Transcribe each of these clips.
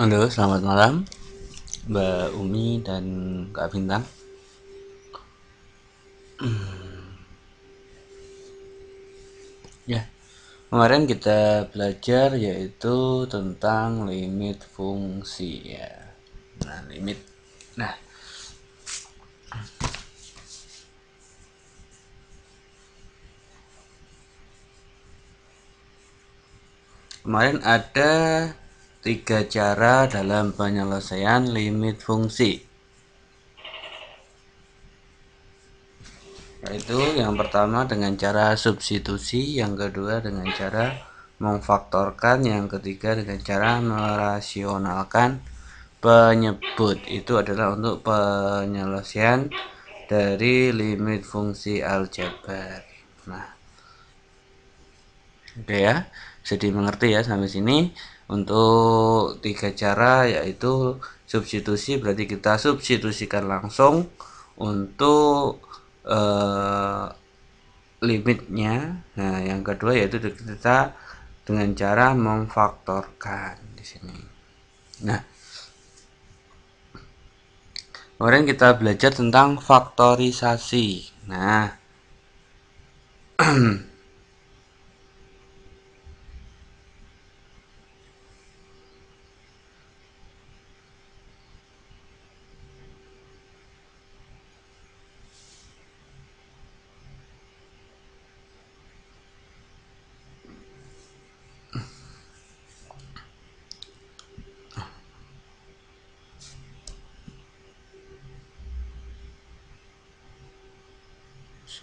Halo, selamat malam Mbak Umi dan Kak Bintang Ya, kemarin kita belajar yaitu tentang limit fungsi ya Nah, limit Nah, kemarin ada Tiga cara dalam penyelesaian limit fungsi yaitu yang pertama dengan cara substitusi, yang kedua dengan cara memfaktorkan, yang ketiga dengan cara merasionalkan penyebut. Itu adalah untuk penyelesaian dari limit fungsi aljabar. Nah, oke ya, jadi mengerti ya sampai sini untuk tiga cara yaitu substitusi berarti kita substitusikan langsung untuk eh, limitnya nah yang kedua yaitu kita dengan cara memfaktorkan di sini nah kemarin kita belajar tentang faktorisasi nah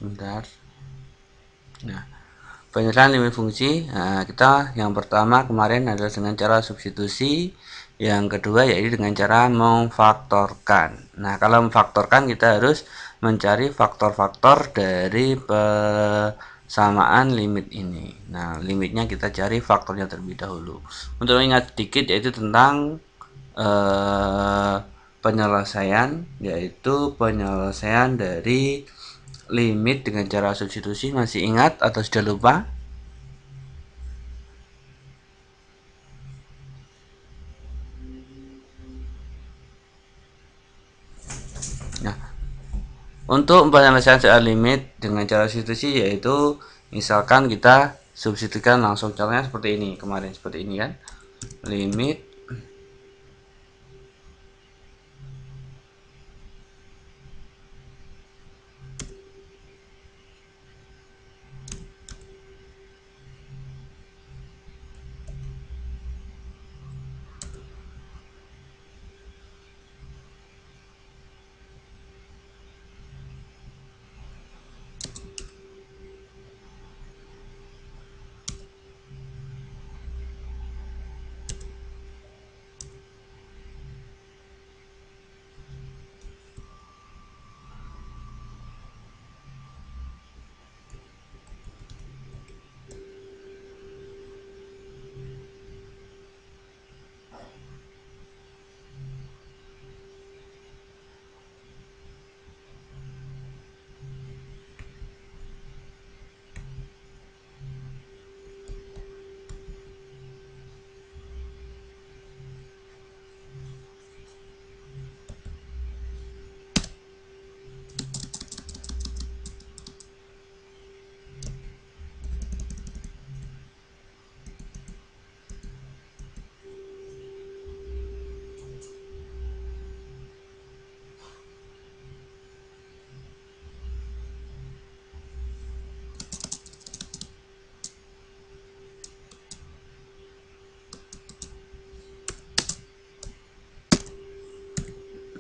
sebentar nah penyerahan limit fungsi nah, kita yang pertama kemarin adalah dengan cara substitusi yang kedua yaitu dengan cara memfaktorkan nah kalau memfaktorkan kita harus mencari faktor-faktor dari persamaan limit ini nah limitnya kita cari faktornya terlebih dahulu untuk mengingat sedikit yaitu tentang eh, penyelesaian yaitu penyelesaian dari limit dengan cara substitusi masih ingat atau sudah lupa? Nah, Untuk penyelesaian soal limit dengan cara substitusi yaitu misalkan kita substitusikan langsung caranya seperti ini kemarin seperti ini kan limit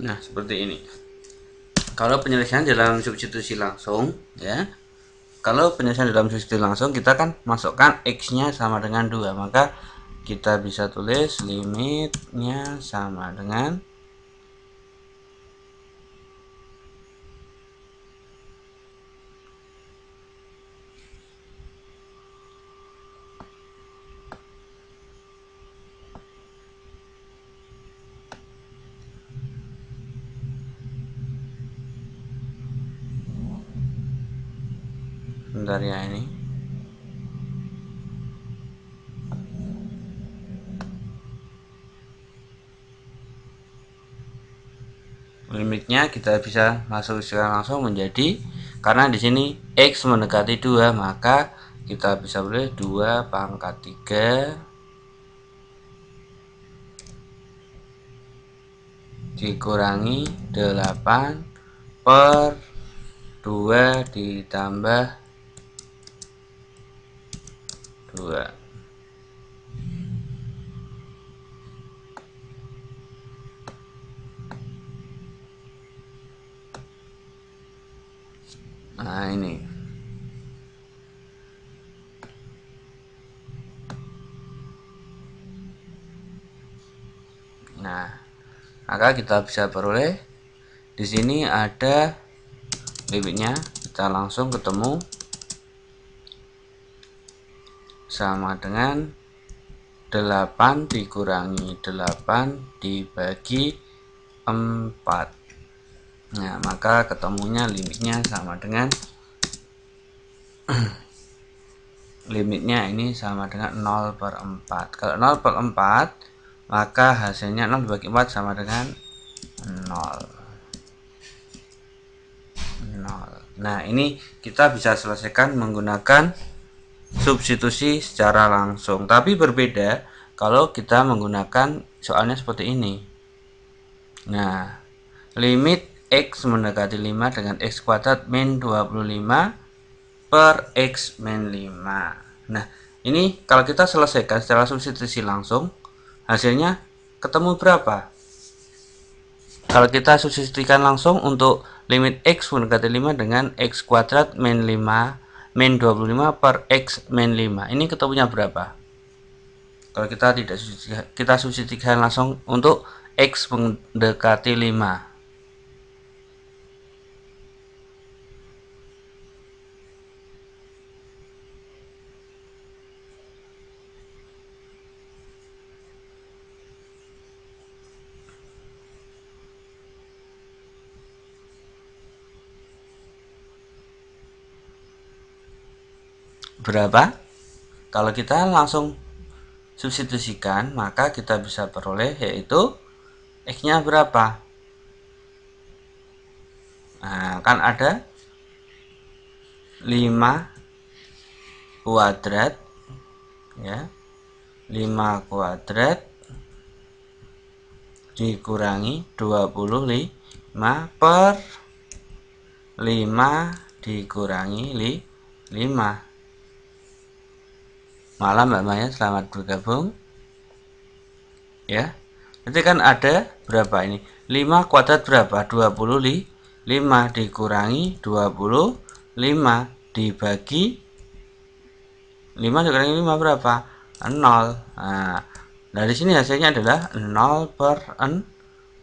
nah seperti ini kalau penyelesaian dalam substitusi langsung ya kalau penyelesaian dalam substitusi langsung kita kan masukkan x nya sama dengan 2 maka kita bisa tulis limitnya sama dengan kita bisa masuk secara langsung menjadi karena di sini X mendekati 2 maka kita bisa boleh 2 pangkat 3 dikurangi 8 per 2 ditambah maka kita bisa peroleh di sini ada bibitnya kita langsung ketemu sama dengan 8 dikurangi 8 dibagi 4 nah maka ketemunya limitnya sama dengan limitnya ini sama dengan 0 per 4 kalau 0 per 4 maka hasilnya 0 dibagi 4 sama dengan 0 0 nah ini kita bisa selesaikan menggunakan substitusi secara langsung tapi berbeda kalau kita menggunakan soalnya seperti ini nah limit X mendekati 5 dengan X kuadrat min 25 per X min 5 nah ini kalau kita selesaikan secara substitusi langsung Hasilnya ketemu berapa? Kalau kita substitusikan langsung untuk limit x mendekati 5 dengan x kuadrat min 5 min 25 per x min 5. Ini ketemunya berapa? Kalau kita tidak kita substitusikan langsung untuk x mendekati 5. berapa? Kalau kita langsung substitusikan, maka kita bisa peroleh yaitu X-nya berapa? Nah, kan ada 5 kuadrat ya 5 kuadrat dikurangi 25 per 5 dikurangi 5 malam Mbak Maya selamat bergabung ya nanti kan ada berapa ini 5 kuadrat berapa 25 dikurangi 25 dibagi 5 dikurangi 5 berapa 0 nah dari sini hasilnya adalah 0 per, n,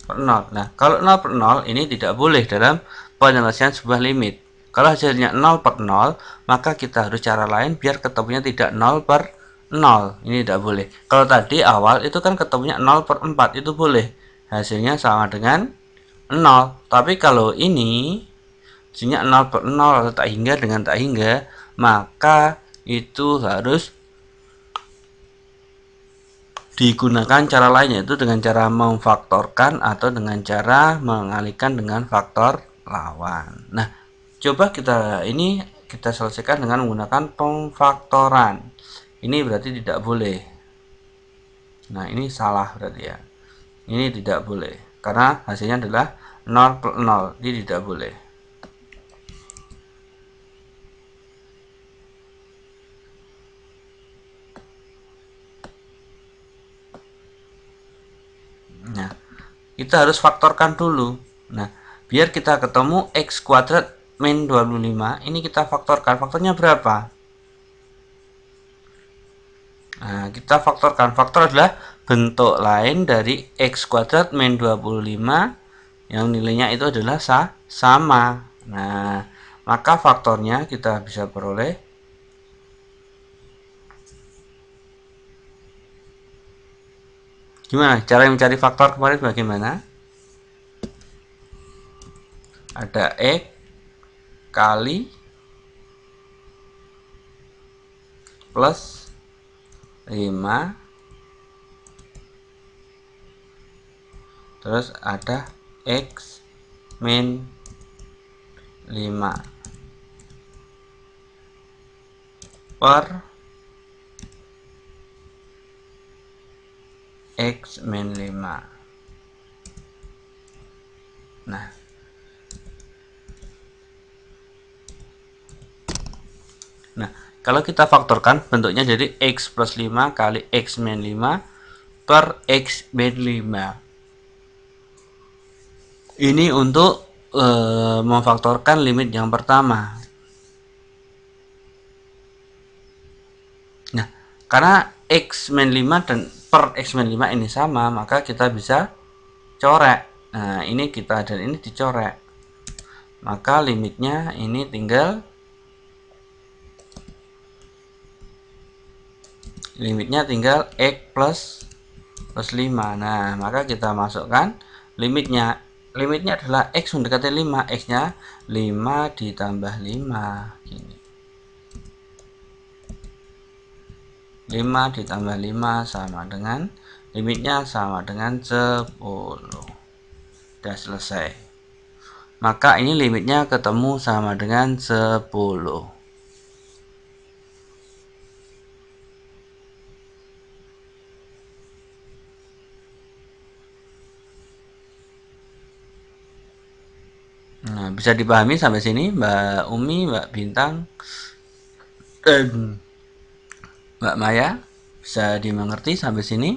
per 0 nah kalau 0 per 0 ini tidak boleh dalam penyelesaian sebuah limit kalau hasilnya 0 per 0, maka kita harus cara lain biar ketemunya tidak 0 per 0. Ini tidak boleh. Kalau tadi awal itu kan ketemunya 0 per 4, itu boleh. Hasilnya sama dengan 0. Tapi kalau ini hasilnya 0 per 0 atau tak hingga dengan tak hingga, maka itu harus digunakan cara lainnya, itu dengan cara memfaktorkan atau dengan cara mengalihkan dengan faktor lawan. Nah, Coba kita ini kita selesaikan dengan menggunakan pemfaktoran. Ini berarti tidak boleh. Nah, ini salah berarti ya. Ini tidak boleh karena hasilnya adalah 0 0. Ini tidak boleh. Nah, kita harus faktorkan dulu. Nah, biar kita ketemu x kuadrat min 25 ini kita faktorkan faktornya berapa nah kita faktorkan faktor adalah bentuk lain dari x kuadrat min 25 yang nilainya itu adalah sa sama nah maka faktornya kita bisa peroleh gimana cara mencari faktor kemarin bagaimana ada x kali plus 5 terus ada x min 5 per x min 5 nah Nah, kalau kita faktorkan bentuknya jadi X plus 5 kali X min 5 per X min 5. Ini untuk e, memfaktorkan limit yang pertama. Nah, karena X min 5 dan per X min 5 ini sama, maka kita bisa corek. Nah, ini kita dan ini dicorek. Maka limitnya ini tinggal limitnya tinggal x plus plus 5 nah maka kita masukkan limitnya limitnya adalah x mendekati 5 x nya 5 ditambah 5 gini 5 ditambah 5 sama dengan limitnya sama dengan 10 sudah selesai maka ini limitnya ketemu sama dengan 10 Nah, bisa dipahami sampai sini Mbak Umi, Mbak Bintang, dan Mbak Maya bisa dimengerti sampai sini.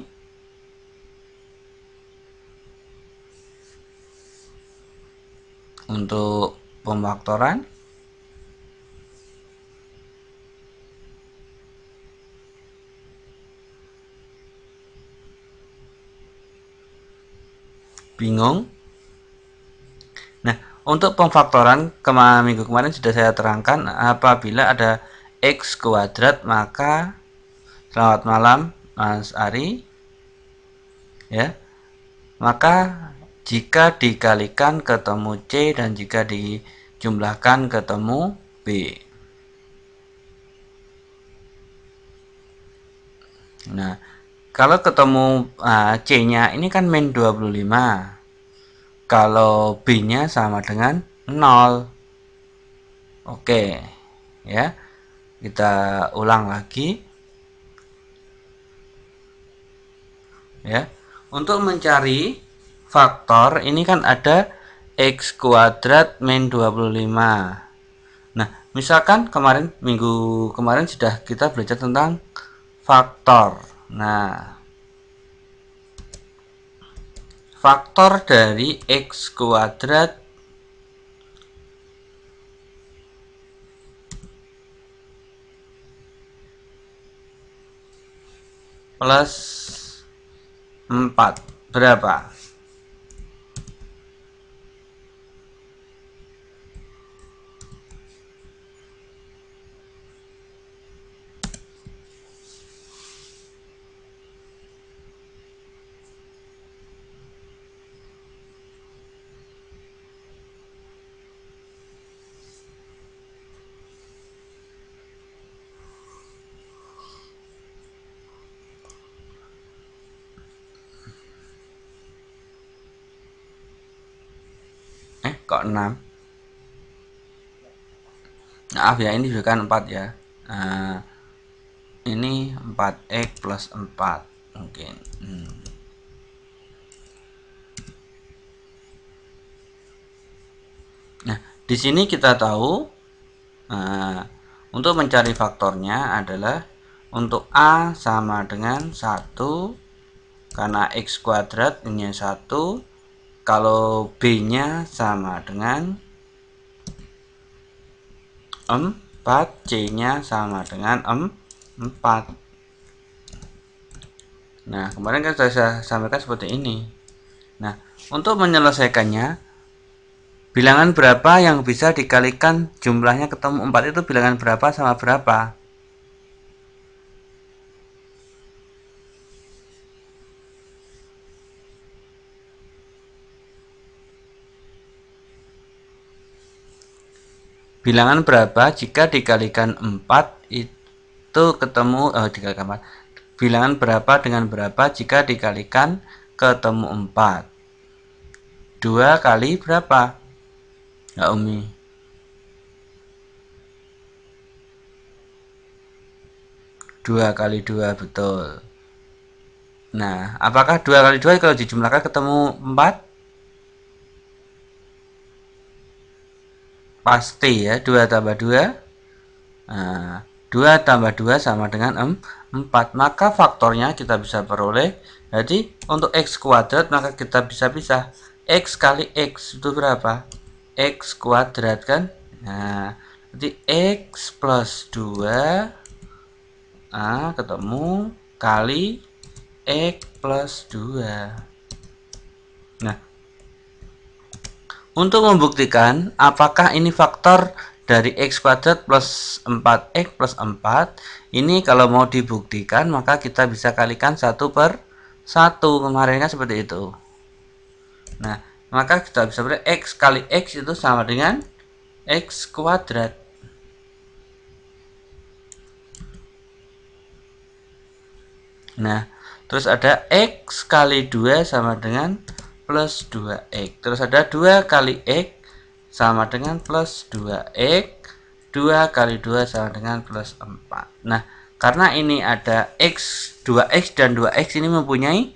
Untuk pemfaktoran bingung untuk pemfaktoran kemarin minggu kemarin sudah saya terangkan apabila ada x kuadrat maka selamat malam Mas Ari ya maka jika dikalikan ketemu C dan jika dijumlahkan ketemu B nah kalau ketemu uh, ah, C nya ini kan min 25 kalau B-nya sama dengan 0. Oke, ya. Kita ulang lagi. Ya. Untuk mencari faktor ini kan ada x kuadrat min 25 nah misalkan kemarin minggu kemarin sudah kita belajar tentang faktor nah faktor dari x kuadrat plus 4 berapa 6 maaf ya ini juga 4 kan ya nah, ini 4x plus 4 mungkin hmm. nah di sini kita tahu nah, untuk mencari faktornya adalah untuk A sama dengan 1 karena X kuadrat ini 1 kalau B-nya sama dengan 4, C-nya sama dengan 4. Nah, kemarin kan saya sampaikan seperti ini. Nah, untuk menyelesaikannya, bilangan berapa yang bisa dikalikan jumlahnya ketemu 4 itu bilangan berapa sama berapa? bilangan berapa jika dikalikan 4 itu ketemu oh, dikalikan 4 bilangan berapa dengan berapa jika dikalikan ketemu 4 2 kali berapa ya Umi dua kali dua betul nah apakah dua kali dua kalau dijumlahkan ketemu 4 pasti ya 2 tambah 2 nah, 2 tambah 2 sama dengan 4 maka faktornya kita bisa peroleh jadi untuk x kuadrat maka kita bisa bisa x kali x itu berapa x kuadrat kan nah jadi x plus 2 nah, ketemu kali x plus 2 Untuk membuktikan apakah ini faktor dari x kuadrat plus 4x plus 4 ini kalau mau dibuktikan maka kita bisa kalikan 1 per 1 kemarin kan seperti itu nah maka kita bisa beri x kali x itu sama dengan x kuadrat nah terus ada x kali 2 sama dengan plus 2x. Terus ada 2 kali x sama dengan plus 2x. 2 kali 2 sama dengan plus 4. Nah, karena ini ada x, 2x dan 2x ini mempunyai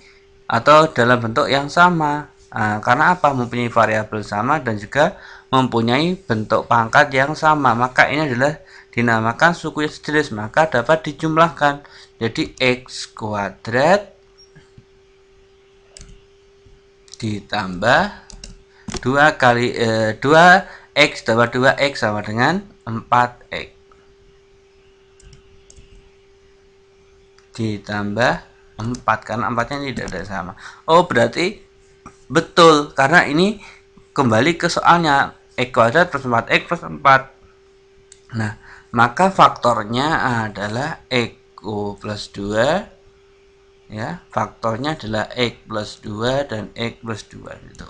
atau dalam bentuk yang sama. Nah, karena apa? Mempunyai variabel sama dan juga mempunyai bentuk pangkat yang sama. Maka ini adalah dinamakan suku yang sejenis, maka dapat dijumlahkan. Jadi x kuadrat ditambah 2 kali eh, 2 X dapat 2X sama dengan 4X ditambah 4 karena 4 nya tidak ada sama Oh berarti betul karena ini kembali ke soalnya X kuadrat plus 4X plus 4 Nah maka faktornya adalah X plus 2 ya faktornya adalah x plus 2 dan x plus 2 gitu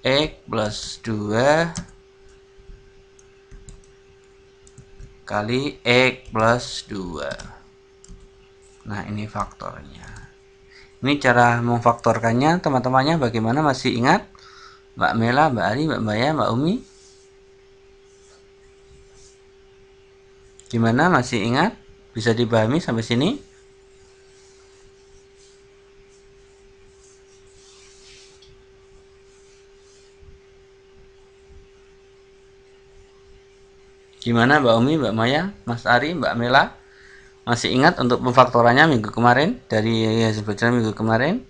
x plus 2 kali x plus 2 nah ini faktornya ini cara memfaktorkannya teman-temannya bagaimana masih ingat Mbak Mela, Mbak Ari, Mbak Maya, Mbak Umi gimana masih ingat bisa dibahami sampai sini Gimana Mbak Umi, Mbak Maya, Mas Ari, Mbak Mela? Masih ingat untuk pemfaktorannya minggu kemarin dari hasil ya, belajar minggu kemarin?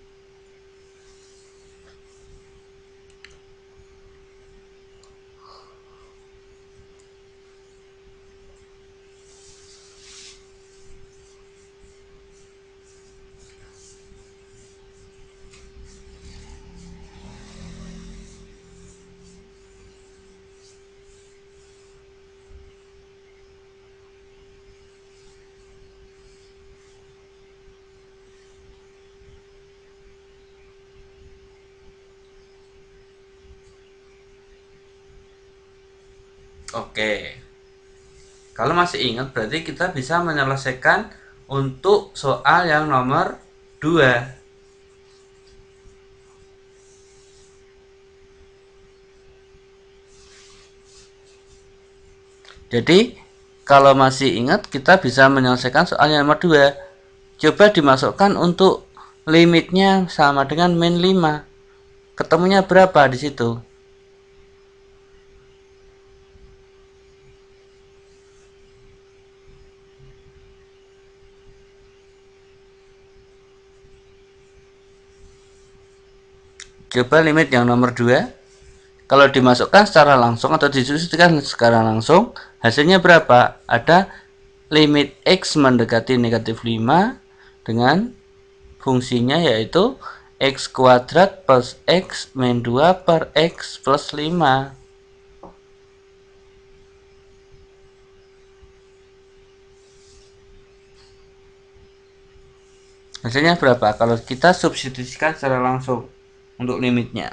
masih ingat berarti kita bisa menyelesaikan untuk soal yang nomor 2 Jadi kalau masih ingat kita bisa menyelesaikan soal yang nomor 2 Coba dimasukkan untuk limitnya sama dengan min 5 Ketemunya berapa di situ? Coba limit yang nomor 2. Kalau dimasukkan secara langsung atau disusutkan secara langsung, hasilnya berapa? Ada limit x mendekati negatif 5 dengan fungsinya yaitu x kuadrat plus x min 2 per x plus 5. Hasilnya berapa? Kalau kita substitusikan secara langsung untuk limitnya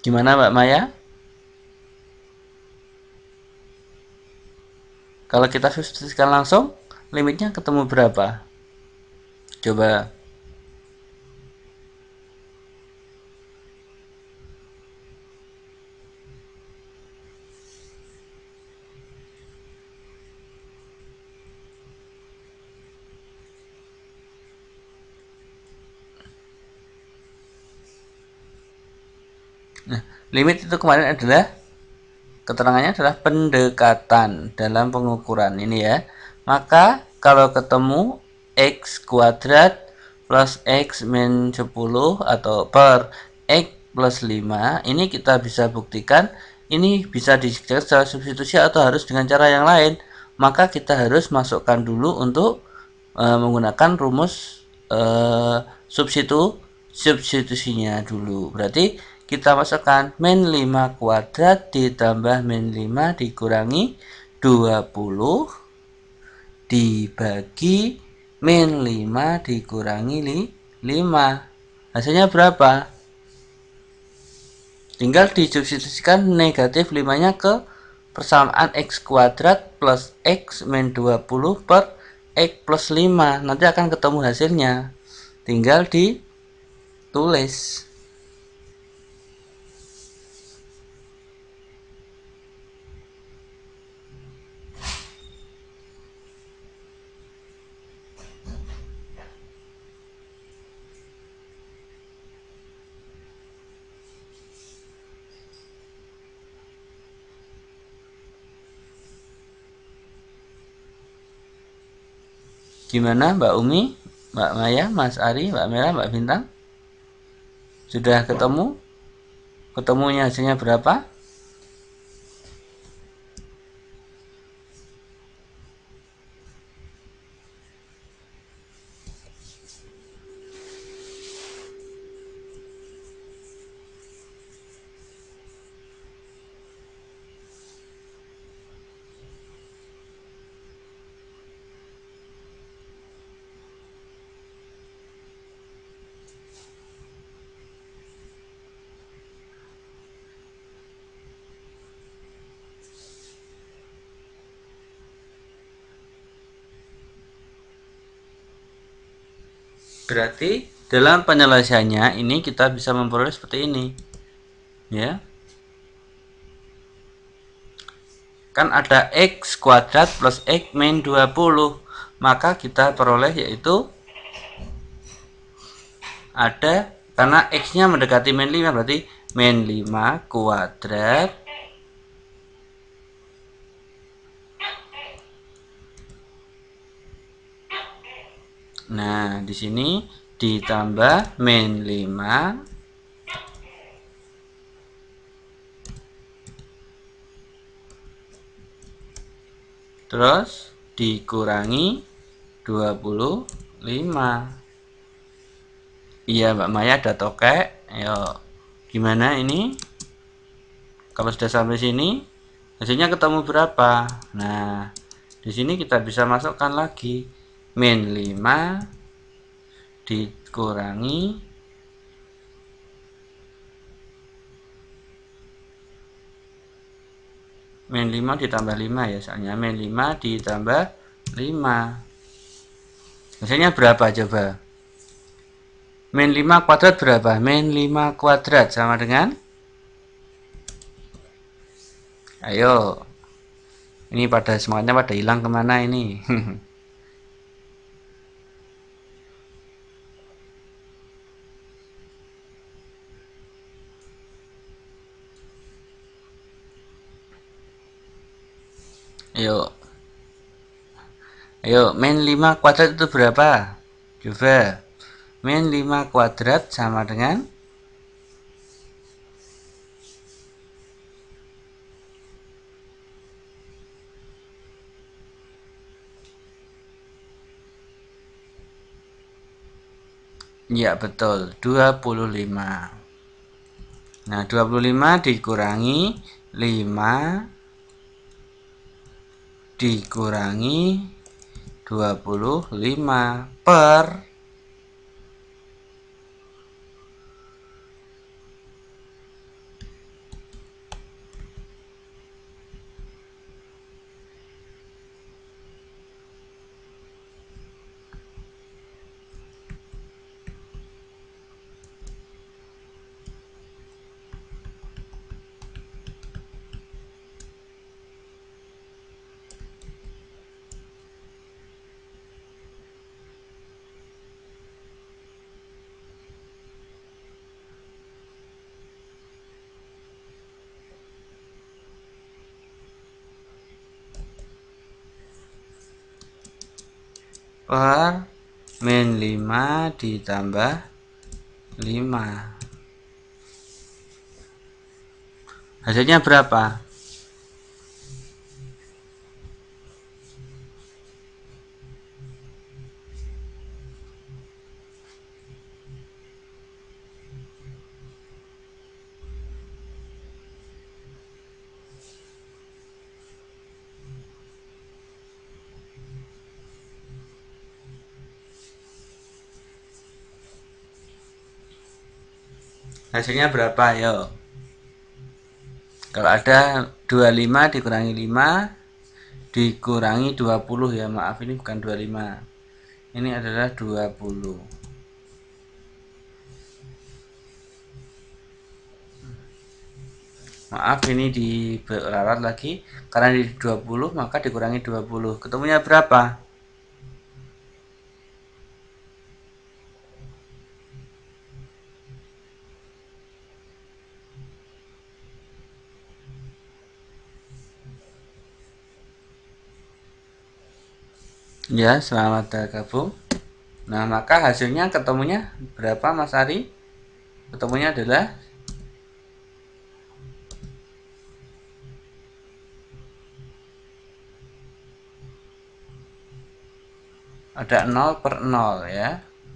Gimana Mbak Maya? Kalau kita substitusikan langsung, limitnya ketemu berapa? Coba Limit itu kemarin adalah keterangannya adalah pendekatan dalam pengukuran ini ya. Maka kalau ketemu x kuadrat plus x min 10 atau per x plus 5 ini kita bisa buktikan ini bisa dijelaskan secara substitusi atau harus dengan cara yang lain maka kita harus masukkan dulu untuk e, menggunakan rumus e, substitu substitusinya dulu berarti kita masukkan min 5 kuadrat ditambah min 5 dikurangi 20 dibagi min 5 dikurangi 5 hasilnya berapa tinggal disubstitusikan negatif 5 nya ke persamaan x kuadrat plus x min 20 per x plus 5 nanti akan ketemu hasilnya tinggal ditulis Gimana Mbak Umi, Mbak Maya, Mas Ari, Mbak Mela, Mbak Bintang? Sudah ketemu? Ketemunya hasilnya berapa? Berarti dalam penyelesaiannya ini kita bisa memperoleh seperti ini. Ya. Kan ada x kuadrat plus x min 20. Maka kita peroleh yaitu ada karena x-nya mendekati min 5 berarti min 5 kuadrat Nah, di sini ditambah main 5 terus dikurangi 25 iya Mbak Maya ada tokek Ayo, gimana ini kalau sudah sampai sini hasilnya ketemu berapa nah di sini kita bisa masukkan lagi min 5 dikurangi min 5 ditambah 5 ya soalnya min 5 ditambah 5 hasilnya berapa coba min 5 kuadrat berapa min 5 kuadrat sama dengan ayo ini pada semangatnya pada hilang kemana ini Ayo. Ayo, min 5 kuadrat itu berapa? Coba. Min 5 kuadrat sama dengan Ya betul 25 Nah 25 dikurangi 5 dikurangi 25 per per min 5 ditambah 5 hasilnya berapa hasilnya berapa yo kalau ada 25 dikurangi 5 dikurangi 20 ya maaf ini bukan 25 ini adalah 20 maaf ini di lagi karena di 20 maka dikurangi 20 ketemunya berapa Ya, selamat bergabung. Nah, maka hasilnya ketemunya berapa Mas Ari? Ketemunya adalah ada 0 per 0 ya.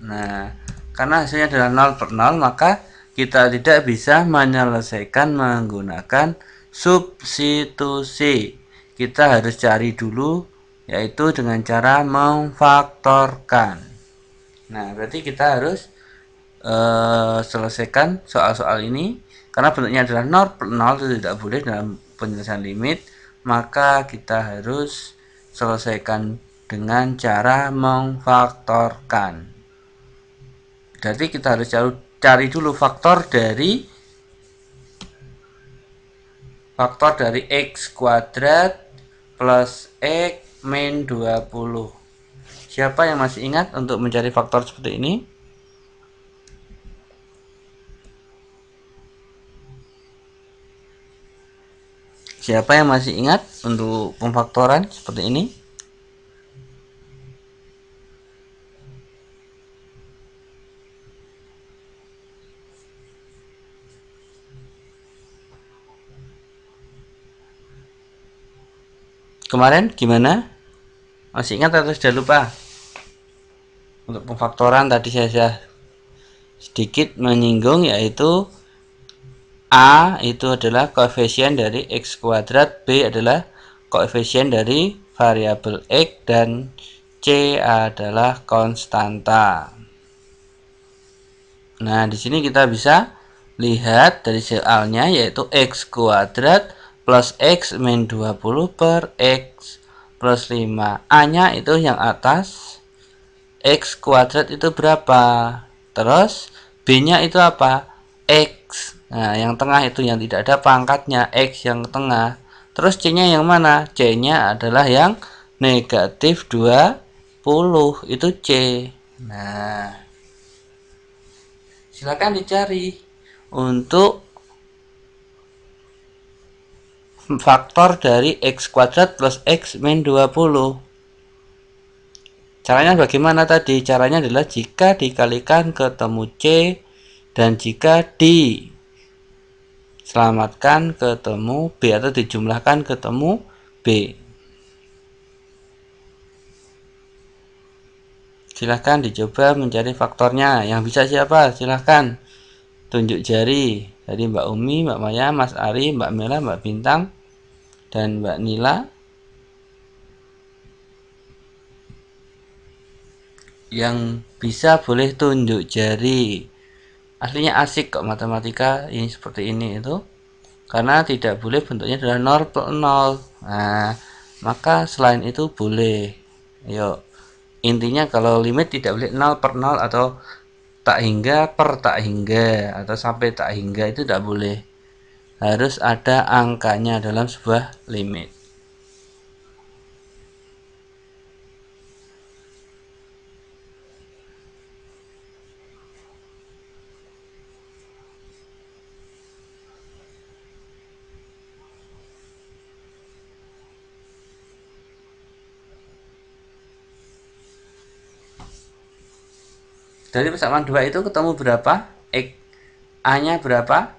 Nah, karena hasilnya adalah 0 per 0, maka kita tidak bisa menyelesaikan menggunakan substitusi. Kita harus cari dulu yaitu dengan cara memfaktorkan nah berarti kita harus uh, selesaikan soal-soal ini karena bentuknya adalah 0 0 itu tidak boleh dalam penyelesaian limit maka kita harus selesaikan dengan cara memfaktorkan Jadi kita harus cari dulu faktor dari faktor dari x kuadrat plus x min 20 siapa yang masih ingat untuk mencari faktor seperti ini siapa yang masih ingat untuk pemfaktoran seperti ini kemarin gimana masih ingat atau sudah lupa? Untuk pemfaktoran tadi saya saya sedikit menyinggung yaitu A itu adalah koefisien dari X kuadrat, B adalah koefisien dari variabel X dan C adalah konstanta. Nah, di sini kita bisa lihat dari soalnya yaitu X kuadrat plus X min 20 per X plus 5 A nya itu yang atas X kuadrat itu berapa terus B nya itu apa X nah yang tengah itu yang tidak ada pangkatnya X yang tengah terus C nya yang mana C nya adalah yang negatif 20 itu C nah silakan dicari untuk faktor dari x kuadrat plus x min 20 Caranya bagaimana tadi? Caranya adalah jika dikalikan ketemu C dan jika di selamatkan ketemu B atau dijumlahkan ketemu B. Silahkan dicoba mencari faktornya. Yang bisa siapa? Silahkan tunjuk jari. Jadi Mbak Umi, Mbak Maya, Mas Ari, Mbak Mela, Mbak Bintang, dan Mbak Nila. Yang bisa boleh tunjuk jari. Aslinya asik kok matematika ini seperti ini itu. Karena tidak boleh bentuknya adalah 0 per 0. Nah, maka selain itu boleh. Yuk. Intinya kalau limit tidak boleh 0 per 0 atau tak hingga per tak hingga atau sampai tak hingga itu tidak boleh harus ada angkanya dalam sebuah limit Dari persamaan 2 itu ketemu berapa? X. A-nya berapa?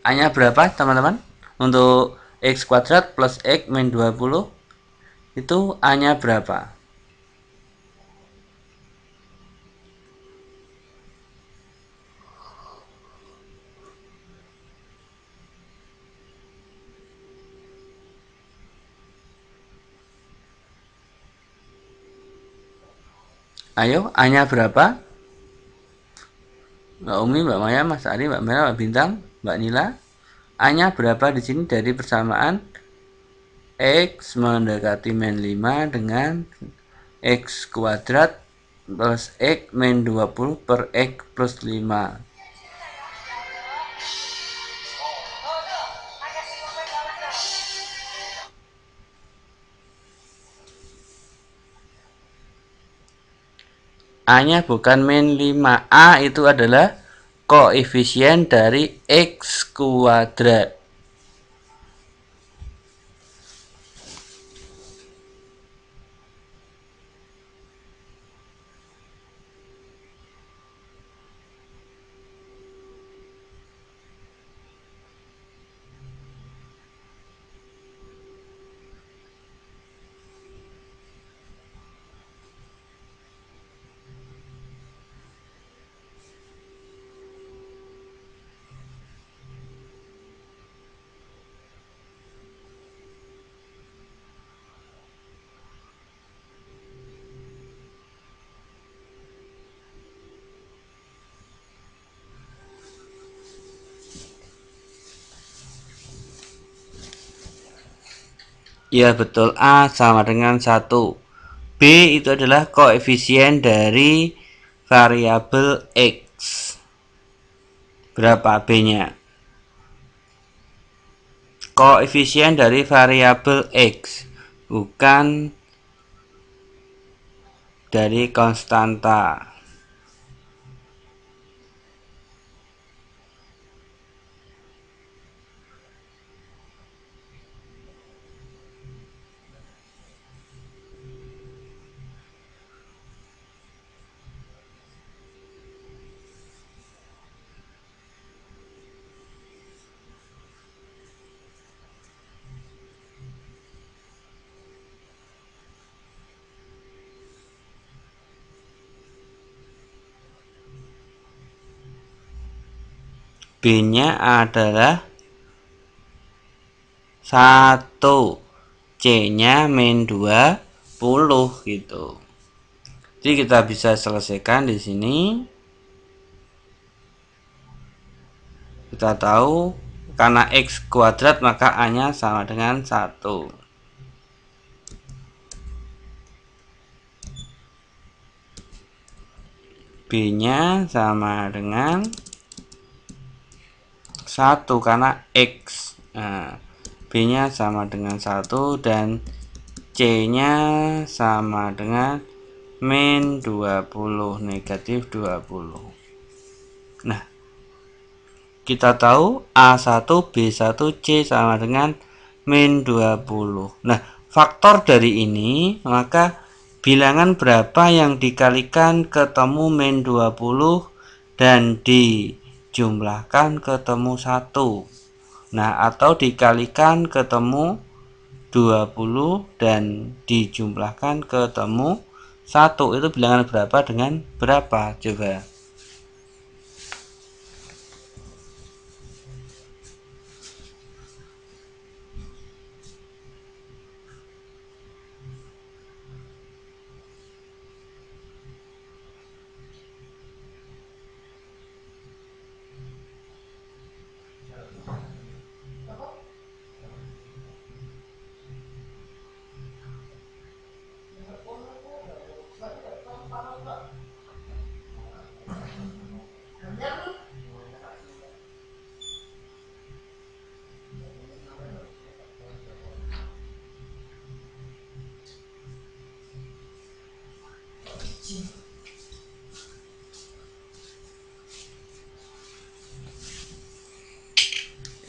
A-nya berapa, teman-teman? Untuk X kuadrat plus X min 20 itu A-nya berapa? Ayo, hanya berapa? Mbak Umi, Mbak Maya, Mas Ari, Mbak Merah, Mbak Bintang, Mbak Nila. hanya berapa di sini dari persamaan X mendekati min 5 dengan X kuadrat plus X min 20 per X plus 5. A-nya bukan min 5. A itu adalah koefisien dari X kuadrat. Ya betul A sama dengan 1 B itu adalah koefisien dari variabel X Berapa B-nya? Koefisien dari variabel X Bukan dari konstanta B-nya adalah 1 C-nya min 20 gitu jadi kita bisa selesaikan di sini kita tahu karena X kuadrat maka A nya sama dengan 1 B nya sama dengan 1 karena X nah, B nya sama dengan 1 dan C nya sama dengan min 20 negatif 20 nah kita tahu A1 B1 C sama dengan min 20 nah faktor dari ini maka bilangan berapa yang dikalikan ketemu min 20 dan D jumlahkan ketemu satu, nah atau dikalikan ketemu 20 dan dijumlahkan ketemu satu itu bilangan berapa dengan berapa coba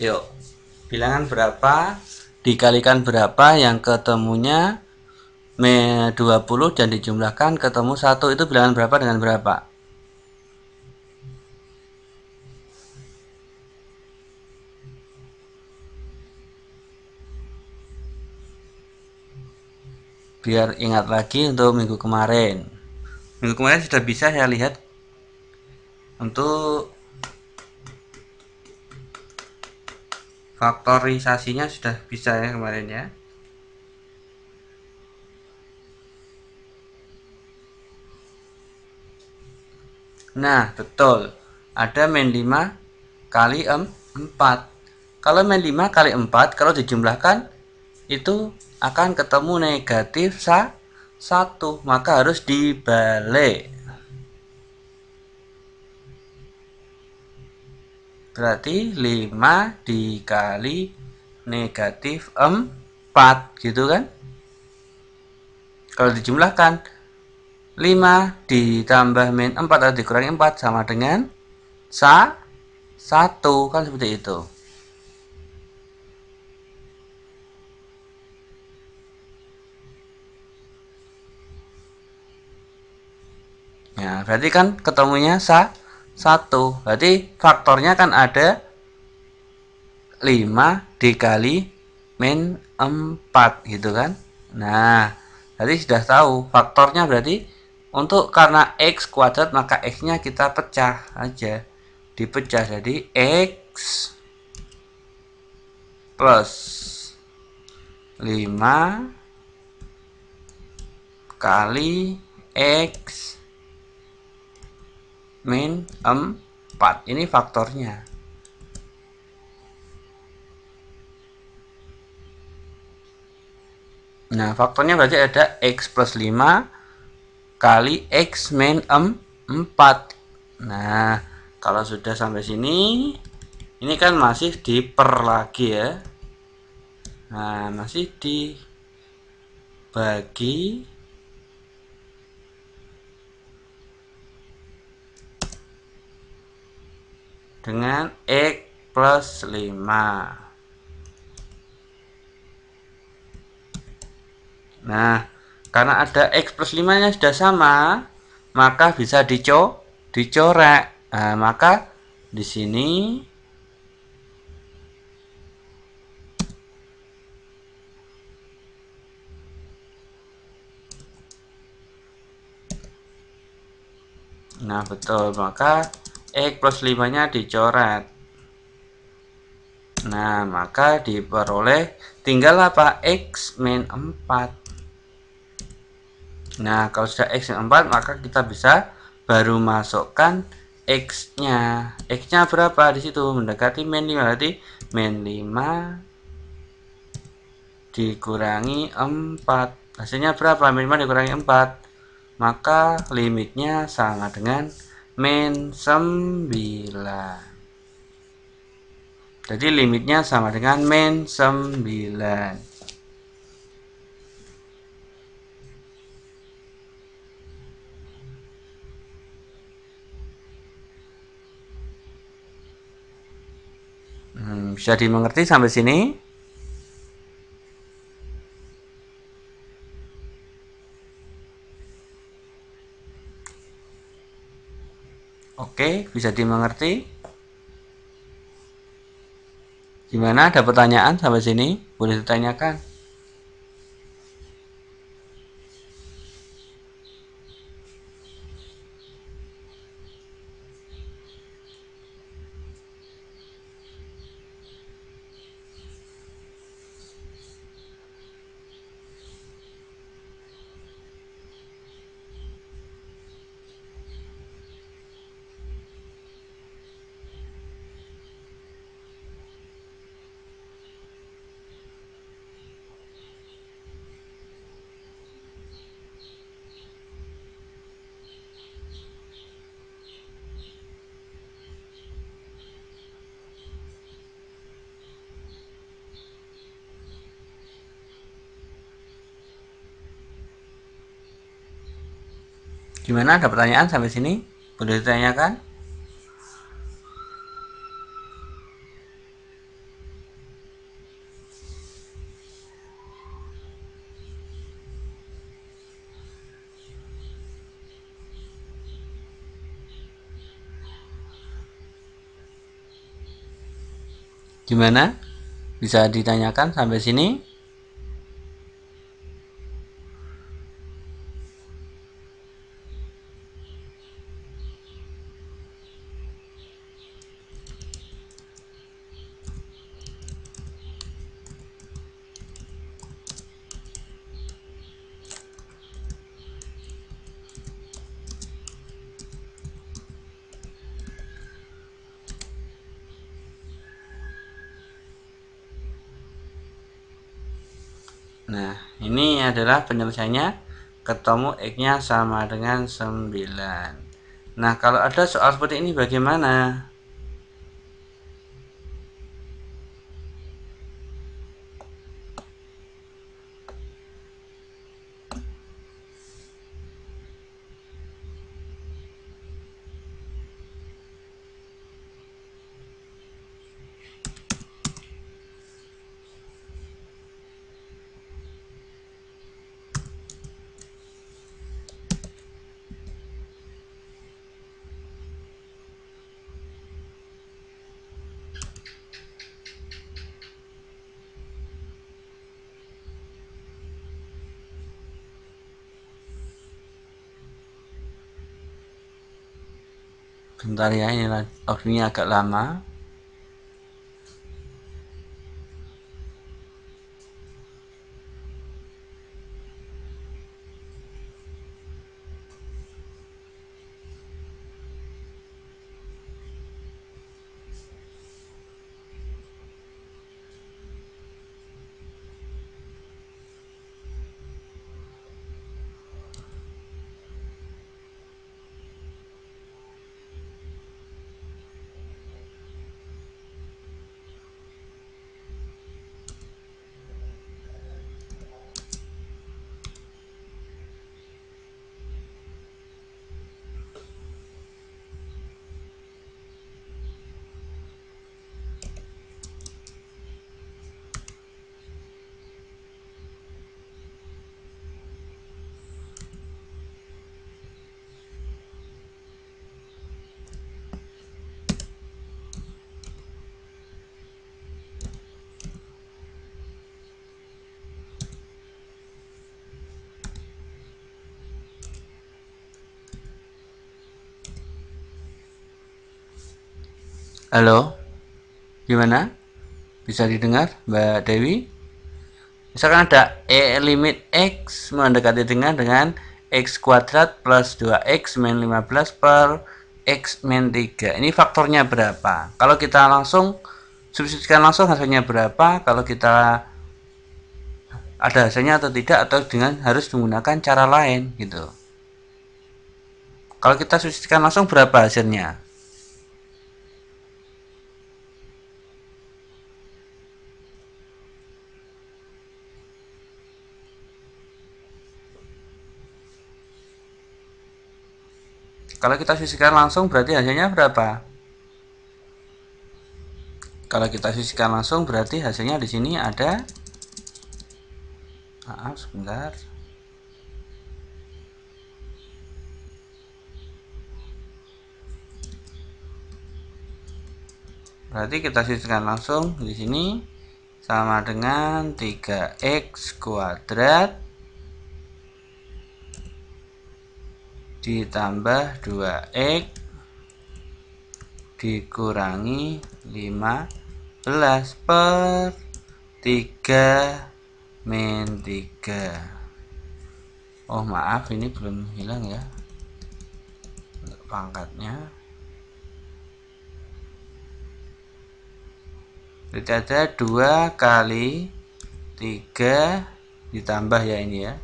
Yuk, bilangan berapa dikalikan berapa yang ketemunya 20 dan dijumlahkan ketemu 1 itu bilangan berapa dengan berapa? biar ingat lagi untuk minggu kemarin minggu kemarin sudah bisa saya lihat untuk faktorisasinya sudah bisa ya kemarin ya Nah, betul. Ada main 5 kali 4. Kalau main 5 kali 4, kalau dijumlahkan, itu akan ketemu negatif 1. Maka harus dibalik. berarti 5 dikali negatif 4 gitu kan kalau dijumlahkan 5 ditambah min 4 atau dikurangi 4 sama dengan sa 1 kan seperti itu Nah, berarti kan ketemunya sa 1. Berarti faktornya kan ada 5 dikali min 4 gitu kan. Nah, berarti sudah tahu faktornya berarti untuk karena x kuadrat maka x-nya kita pecah aja. Dipecah jadi x plus 5 kali x min 4 ini faktornya nah faktornya berarti ada x plus 5 kali x min 4 nah kalau sudah sampai sini ini kan masih diper lagi ya nah masih dibagi dengan X plus 5 nah karena ada X plus 5 nya sudah sama maka bisa dico dicorek. nah, maka di sini Nah, betul. Maka X plus 5 nya dicoret Nah maka diperoleh tinggal apa X min 4 Nah kalau sudah X min 4 maka kita bisa baru masukkan X nya X nya berapa di situ mendekati min 5 berarti min 5 dikurangi 4 hasilnya berapa min 5 dikurangi 4 maka limitnya sama dengan min 9 jadi limitnya sama dengan min 9 Hmm, bisa dimengerti sampai sini? Oke, bisa dimengerti? Gimana? Ada pertanyaan sampai sini? Boleh ditanyakan. Gimana ada pertanyaan sampai sini? Boleh ditanyakan? Gimana? Bisa ditanyakan sampai sini? adalah penyelesaiannya ketemu X-nya sama dengan 9. Nah, kalau ada soal seperti ini bagaimana? ya ini waktunya agak lama Halo, gimana? Bisa didengar Mbak Dewi? Misalkan ada E limit X mendekati dengan dengan X kuadrat plus 2X min 15 per X min 3. Ini faktornya berapa? Kalau kita langsung substitusikan langsung hasilnya berapa? Kalau kita ada hasilnya atau tidak atau dengan harus menggunakan cara lain gitu. Kalau kita substitusikan langsung berapa hasilnya? Kalau kita sisihkan langsung berarti hasilnya berapa? Kalau kita sisihkan langsung berarti hasilnya di sini ada Maaf sebentar. Berarti kita sisihkan langsung di sini sama dengan 3x kuadrat ditambah 2x dikurangi 15 per 3 min 3 oh maaf ini belum hilang ya pangkatnya berarti ada 2 kali 3 ditambah ya ini ya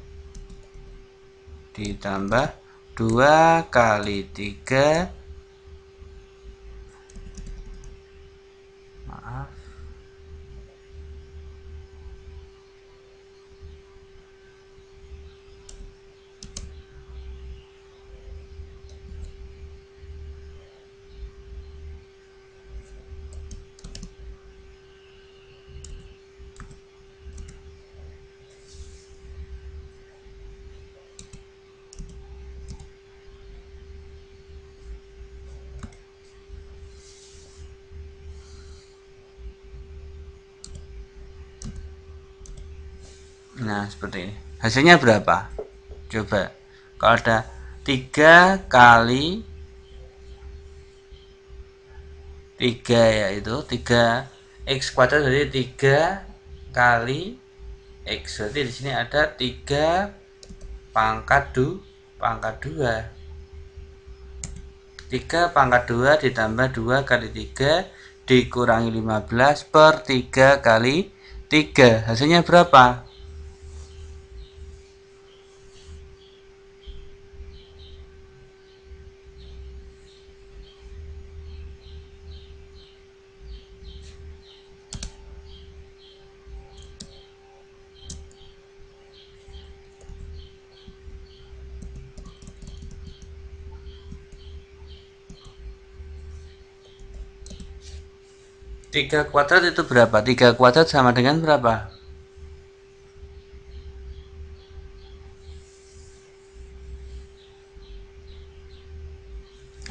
ditambah 2 kali 3 nah seperti ini hasilnya berapa coba kalau ada tiga kali 3 ya, itu tiga x kuadrat jadi tiga kali x jadi di sini ada tiga pangkat 2 pangkat dua tiga pangkat dua ditambah dua kali tiga dikurangi 15 per tiga kali tiga hasilnya berapa 3 kuadrat itu berapa? 3 kuadrat sama dengan berapa?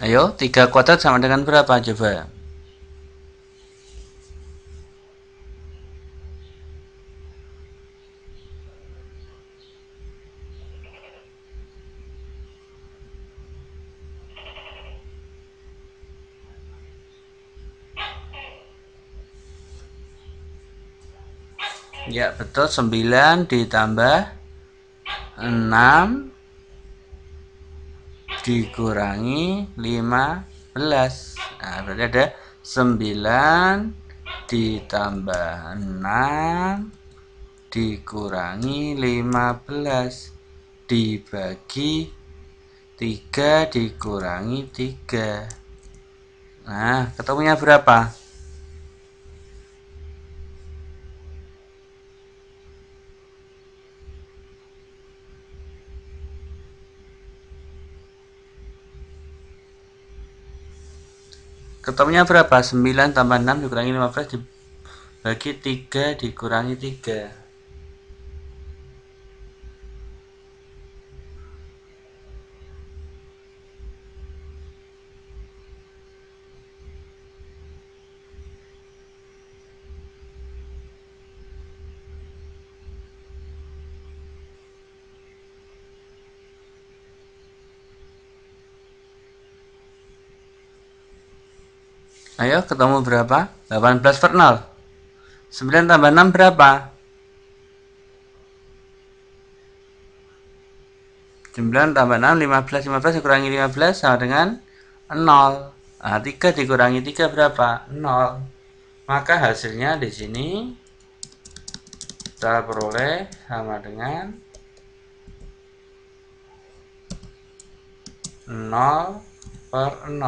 Ayo, 3 kuadrat sama dengan berapa coba? Betul, 9 ditambah 6 dikurangi 15 nah, berarti ada 9 ditambah 6 dikurangi 15 dibagi 3 dikurangi 3 nah ketemunya berapa ketemunya berapa? 9 tambah 6 dikurangi 15 dibagi 3 dikurangi 3 Ayo ketemu berapa? 18 per 0 9 tambah 6 berapa? 9 tambah 6 15 15 dikurangi 15 sama dengan 0 nah, 3 dikurangi 3 berapa? 0 maka hasilnya di sini kita peroleh sama dengan 0 per 0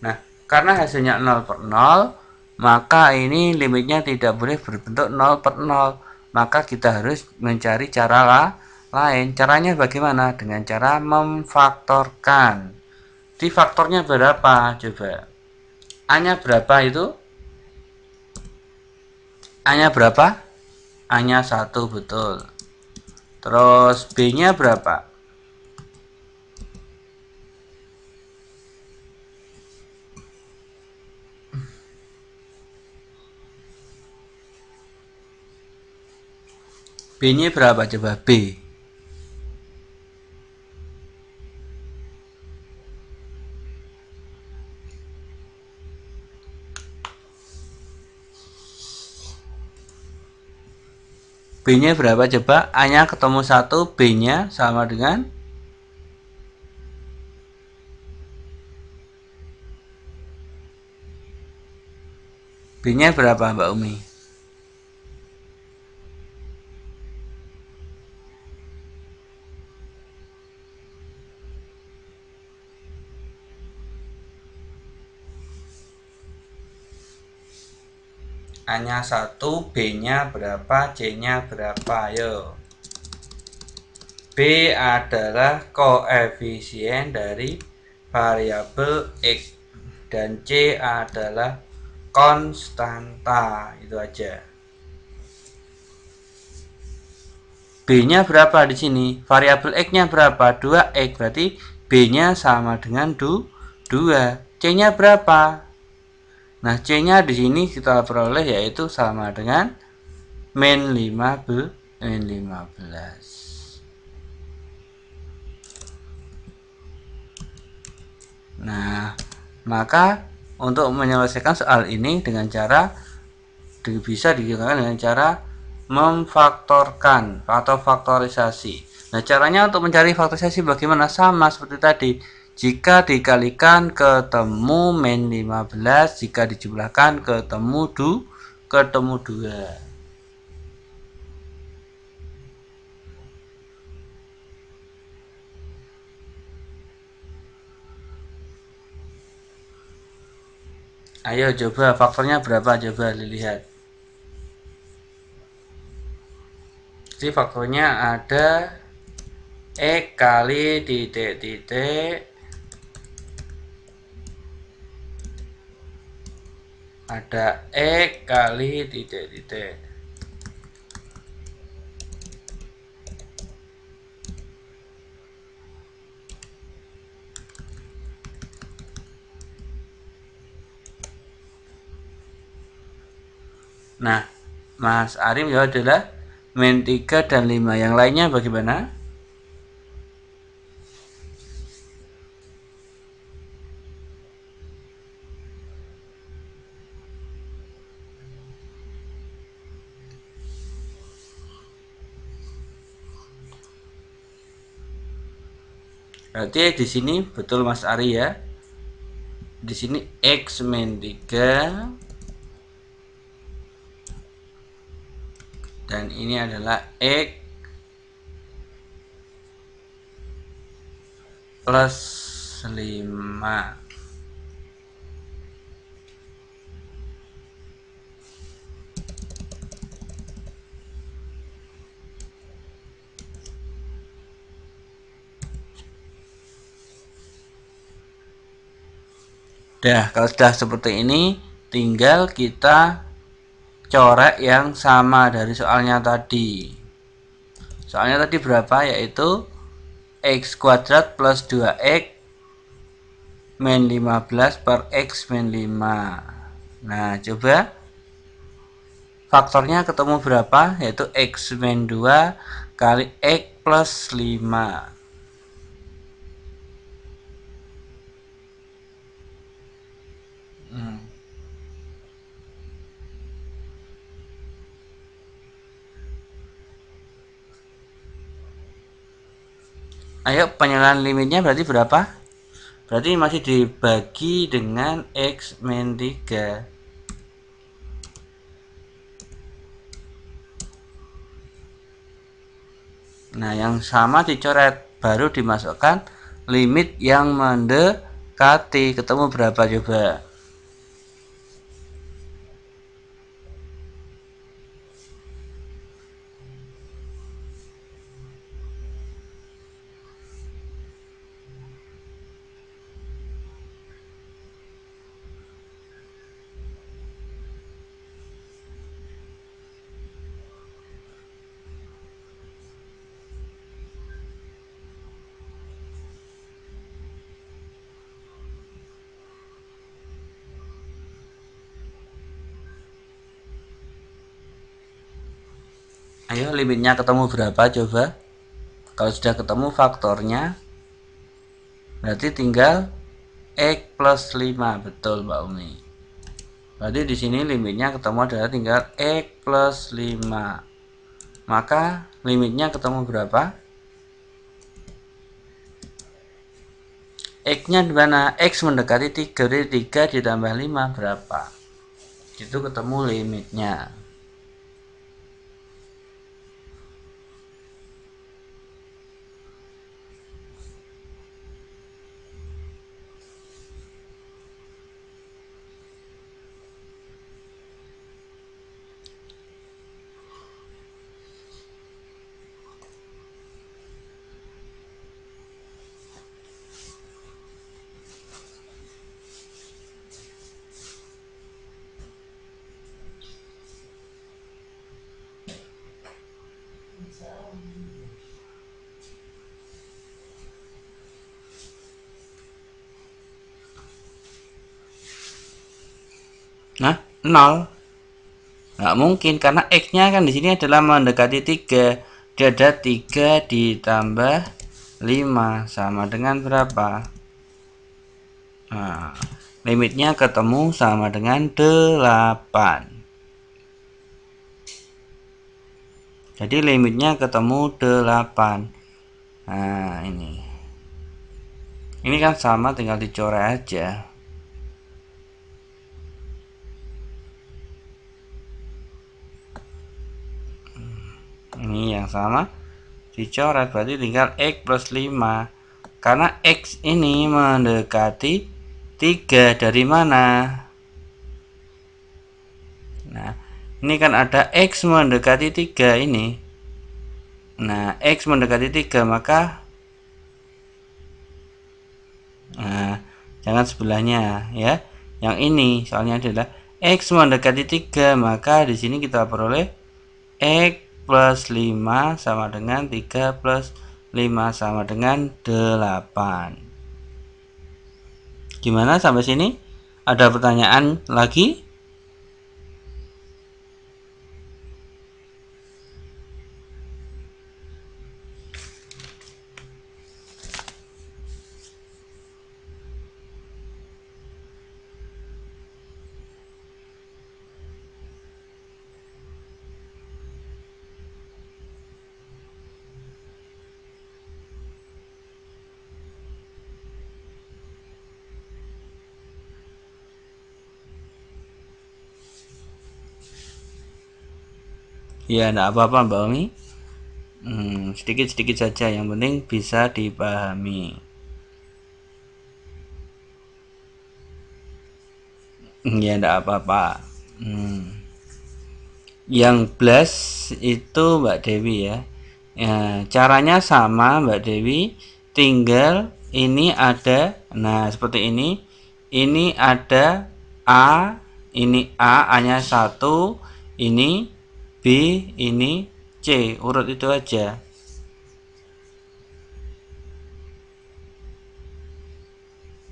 nah karena hasilnya 0 per 0, maka ini limitnya tidak boleh berbentuk 0 per 0. Maka kita harus mencari cara lain. Caranya bagaimana? Dengan cara memfaktorkan. Di faktornya berapa? Coba. A-nya berapa itu? A-nya berapa? A-nya 1, betul. Terus B-nya berapa? B-nya berapa coba? B. B-nya berapa coba? A-nya ketemu 1, B-nya sama dengan B-nya berapa Mbak Umi? hanya satu B-nya berapa, C-nya berapa, yo. B adalah koefisien dari variabel X dan C adalah konstanta itu aja B nya berapa di sini variabel X nya berapa 2X berarti B nya sama dengan 2 C nya berapa Nah, C-nya di sini kita peroleh yaitu sama dengan min 5 be, min 15. Nah, maka untuk menyelesaikan soal ini dengan cara bisa digunakan dengan cara memfaktorkan atau faktorisasi. Nah, caranya untuk mencari faktorisasi bagaimana sama seperti tadi. Jika dikalikan ketemu min 15, jika dijumlahkan ketemu du, ketemu 2. Ayo coba faktornya berapa coba dilihat. Jadi faktornya ada e kali titik titik ada E kali titik-titik Nah, Mas Arif ya adalah min 3 dan 5. Yang lainnya bagaimana? Berarti di sini betul Mas Ari ya. Di sini X min 3 dan ini adalah X plus 5 Dah, kalau sudah seperti ini, tinggal kita coret yang sama dari soalnya tadi. Soalnya tadi berapa? Yaitu x kuadrat plus 2x min 15 per x min 5. Nah, coba faktornya ketemu berapa? Yaitu x min 2 kali x plus 5. ayo penyalaan limitnya berarti berapa berarti masih dibagi dengan x min 3 Nah, yang sama dicoret, baru dimasukkan limit yang mendekati. Ketemu berapa coba? Akhirnya ketemu berapa coba? Kalau sudah ketemu faktornya berarti tinggal X plus 5 betul Mbak Umi berarti di sini limitnya ketemu adalah tinggal X plus 5 maka limitnya ketemu berapa X nya di mana X mendekati 3 dari 3 ditambah 5 berapa itu ketemu limitnya 0 nggak mungkin karena x nya kan di sini adalah mendekati 3 dia ada 3 ditambah 5 sama dengan berapa nah, limitnya ketemu sama dengan 8 jadi limitnya ketemu 8 nah ini ini kan sama tinggal dicoret aja ini yang sama dicoret berarti tinggal X plus 5 karena X ini mendekati 3 dari mana nah ini kan ada X mendekati 3 ini nah X mendekati 3 maka nah jangan sebelahnya ya yang ini soalnya adalah X mendekati 3 maka di sini kita peroleh X plus 5 sama dengan 3 plus 5 sama dengan 8 Gimana sampai sini? Ada pertanyaan lagi? ya tidak apa-apa Mbak Omi hmm, sedikit-sedikit hmm, saja yang penting bisa dipahami hmm, ya tidak apa-apa hmm. yang plus itu Mbak Dewi ya ya, caranya sama Mbak Dewi tinggal ini ada nah seperti ini ini ada A ini A hanya satu ini B ini C urut itu aja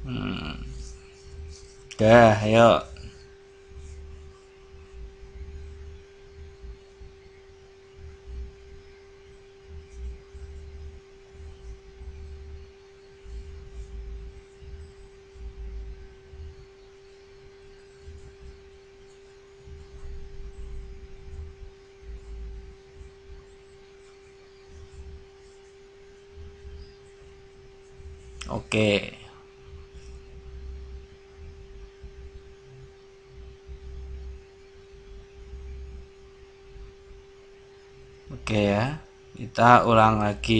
hmm. dah yuk oke oke ya kita ulang lagi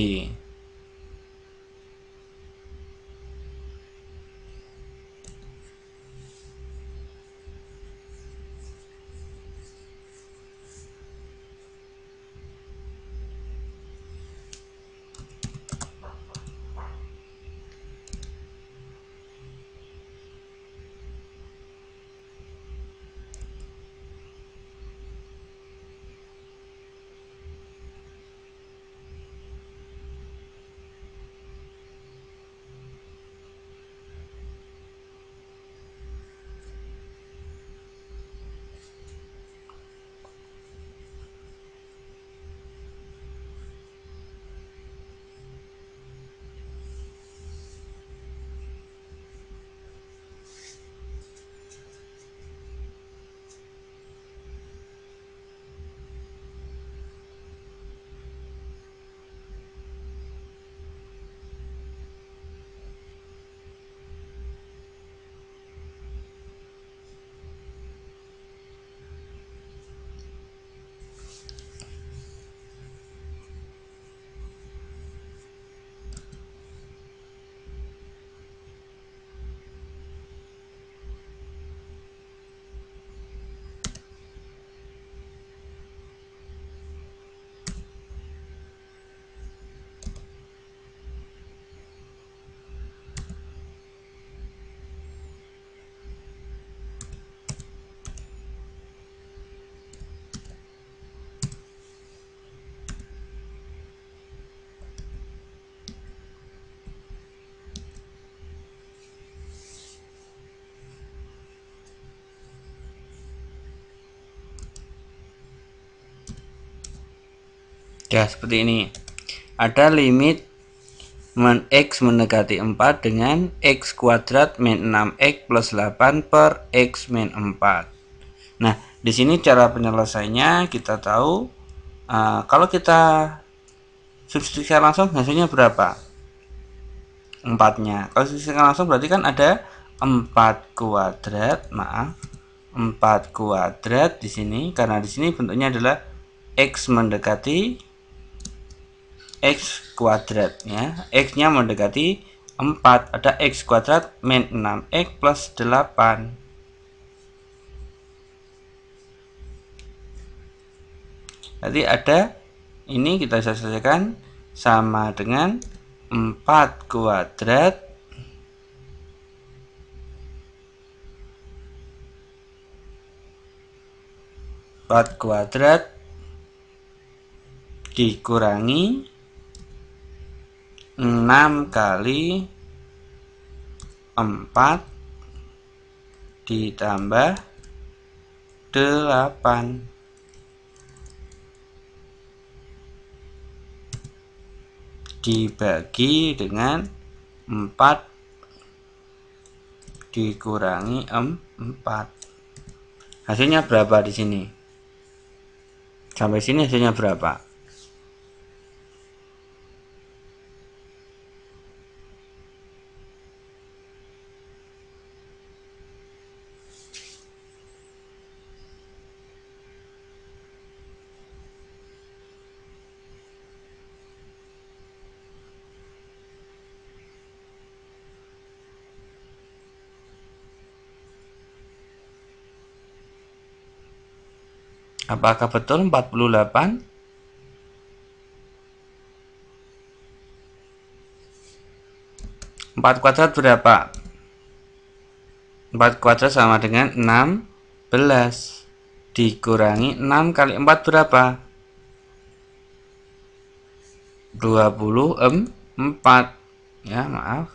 ya seperti ini ada limit men x mendekati 4 dengan x kuadrat min 6x plus 8 per x min 4 nah di sini cara penyelesaiannya kita tahu uh, kalau kita substitusikan langsung hasilnya berapa 4 nya kalau substitusikan langsung berarti kan ada 4 kuadrat maaf 4 kuadrat di sini karena di sini bentuknya adalah x mendekati x kuadrat ya x nya mendekati 4 ada x kuadrat min 6 x plus 8 Jadi ada ini kita selesaikan sama dengan 4 kuadrat empat kuadrat dikurangi 6 kali 4 ditambah 8 dibagi dengan 4 dikurangi 4 hasilnya berapa di sini sampai sini hasilnya berapa Apakah betul 48? Empat kuadrat berapa? 4 kuadrat sama dengan 16 dikurangi 6 kali 4 berapa? 24 ya maaf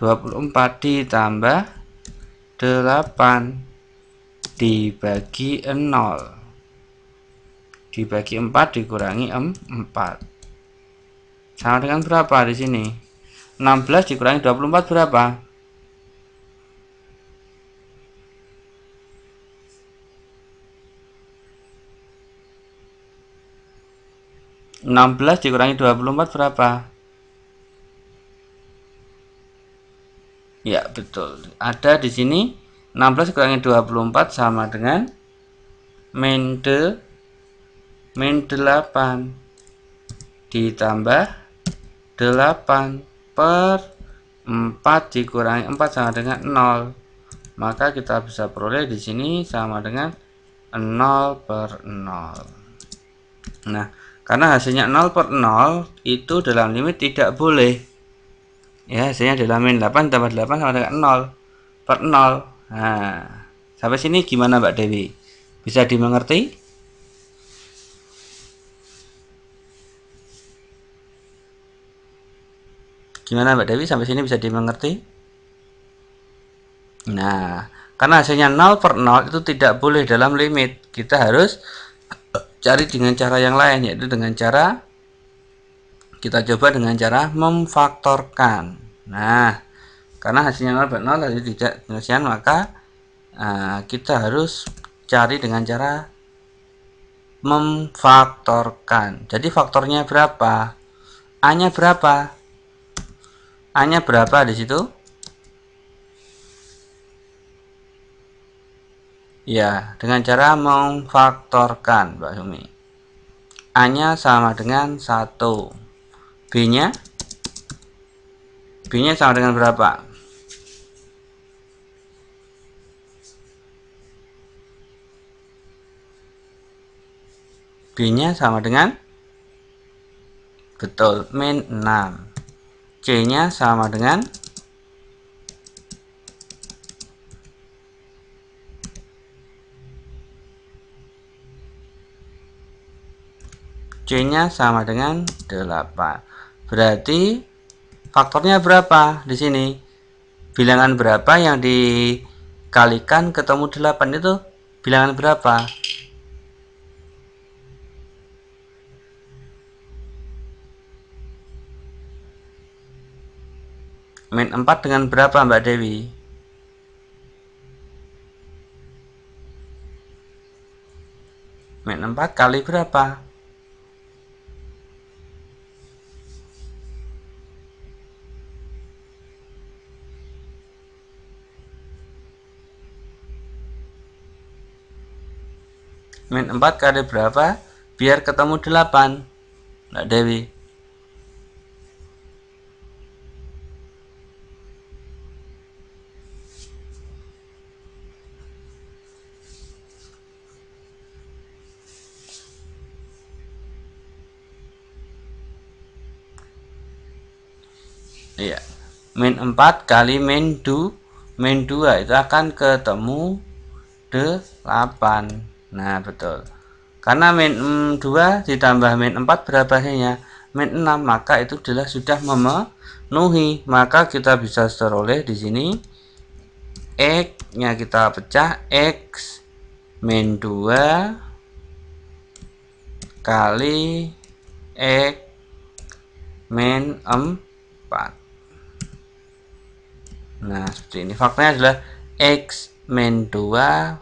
24 ditambah 8 dibagi 0 dibagi 4 dikurangi 4 sama dengan berapa di sini 16 dikurangi 24 berapa 16 dikurangi 24 berapa? Ya, betul. Ada di sini 16 kurangi 24 sama dengan mendel min 8 ditambah 8 per 4 dikurangi 4 sama dengan 0 maka kita bisa peroleh di sini sama dengan 0 per 0 nah karena hasilnya 0 per 0 itu dalam limit tidak boleh ya hasilnya dalam min 8 tambah 8 sama dengan 0 per 0 nah sampai sini gimana Mbak Dewi bisa dimengerti Gimana Mbak Dewi sampai sini bisa dimengerti? Hmm. Nah, karena hasilnya 0 per 0 itu tidak boleh dalam limit. Kita harus cari dengan cara yang lain yaitu dengan cara kita coba dengan cara memfaktorkan. Nah, karena hasilnya 0 per 0 tadi tidak penyelesaian maka uh, kita harus cari dengan cara memfaktorkan. Jadi faktornya berapa? A-nya berapa? A-nya berapa di situ? Ya, dengan cara memfaktorkan, Pak Sumi. A-nya sama dengan satu. B-nya? B-nya sama dengan berapa? B-nya sama dengan? Betul, min 6. C-nya sama dengan C-nya sama dengan 8. Berarti faktornya berapa di sini? Bilangan berapa yang dikalikan ketemu 8 itu bilangan berapa? Min 4 dengan berapa Mbak Dewi? Min 4 kali berapa? Min 4 kali berapa? Biar ketemu 8 Mbak Dewi ya Min 4 kali min 2 min 2 itu akan ketemu 8. Nah, betul. Karena min 2 ditambah min 4 berapa hanya Min 6, maka itu adalah sudah memenuhi. Maka kita bisa seroleh di sini X-nya kita pecah X min 2 kali X min 4 Nah, seperti ini. Faktanya adalah X min 2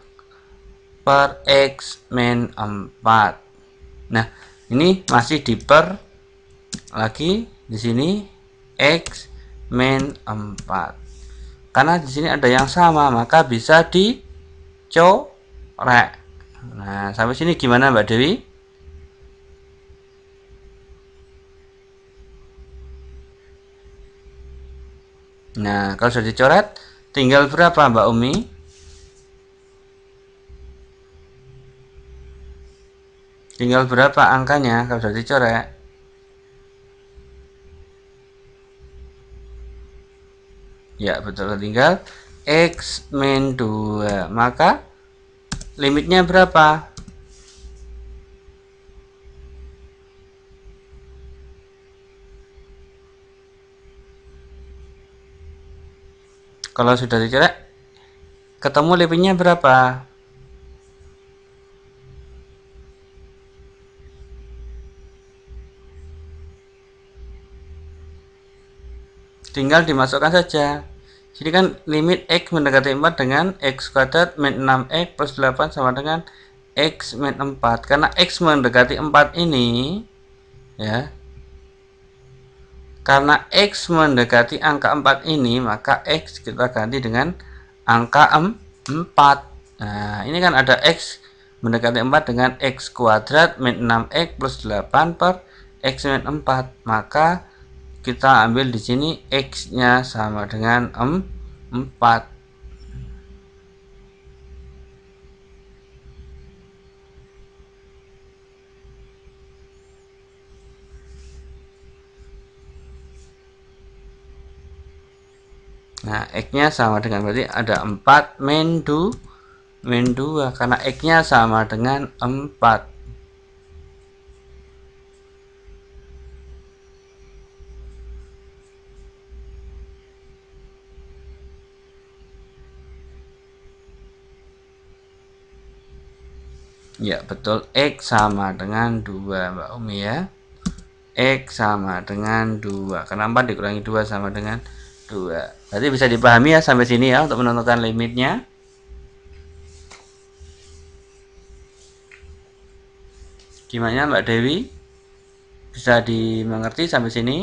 per X min 4. Nah, ini masih di per lagi di sini X min 4. Karena di sini ada yang sama, maka bisa dicorek. Nah, sampai sini gimana Mbak Dewi? Nah, kalau sudah dicoret, tinggal berapa Mbak Umi? Tinggal berapa angkanya kalau sudah dicoret? Ya, betul tinggal X min 2. Maka limitnya berapa? Kalau sudah dicetak, ketemu lebihnya berapa? Tinggal dimasukkan saja. Jadi kan limit x mendekati 4 dengan x kuadrat min 6x plus 8 sama dengan x min 4. Karena x mendekati 4 ini ya karena X mendekati angka 4 ini, maka X kita ganti dengan angka 4. Nah, ini kan ada X mendekati 4 dengan X kuadrat min 6X plus 8 per X min 4. Maka kita ambil di sini X-nya sama dengan 4. Nah, X-nya sama dengan berarti ada 4 min 2 min 2 karena X-nya sama dengan 4. Ya, betul. X sama dengan 2, Mbak Umi ya. X sama dengan 2. Karena 4 dikurangi 2 sama dengan 2 gitu, berarti bisa dipahami ya sampai sini ya untuk menentukan limitnya gimana Mbak Dewi bisa dimengerti sampai sini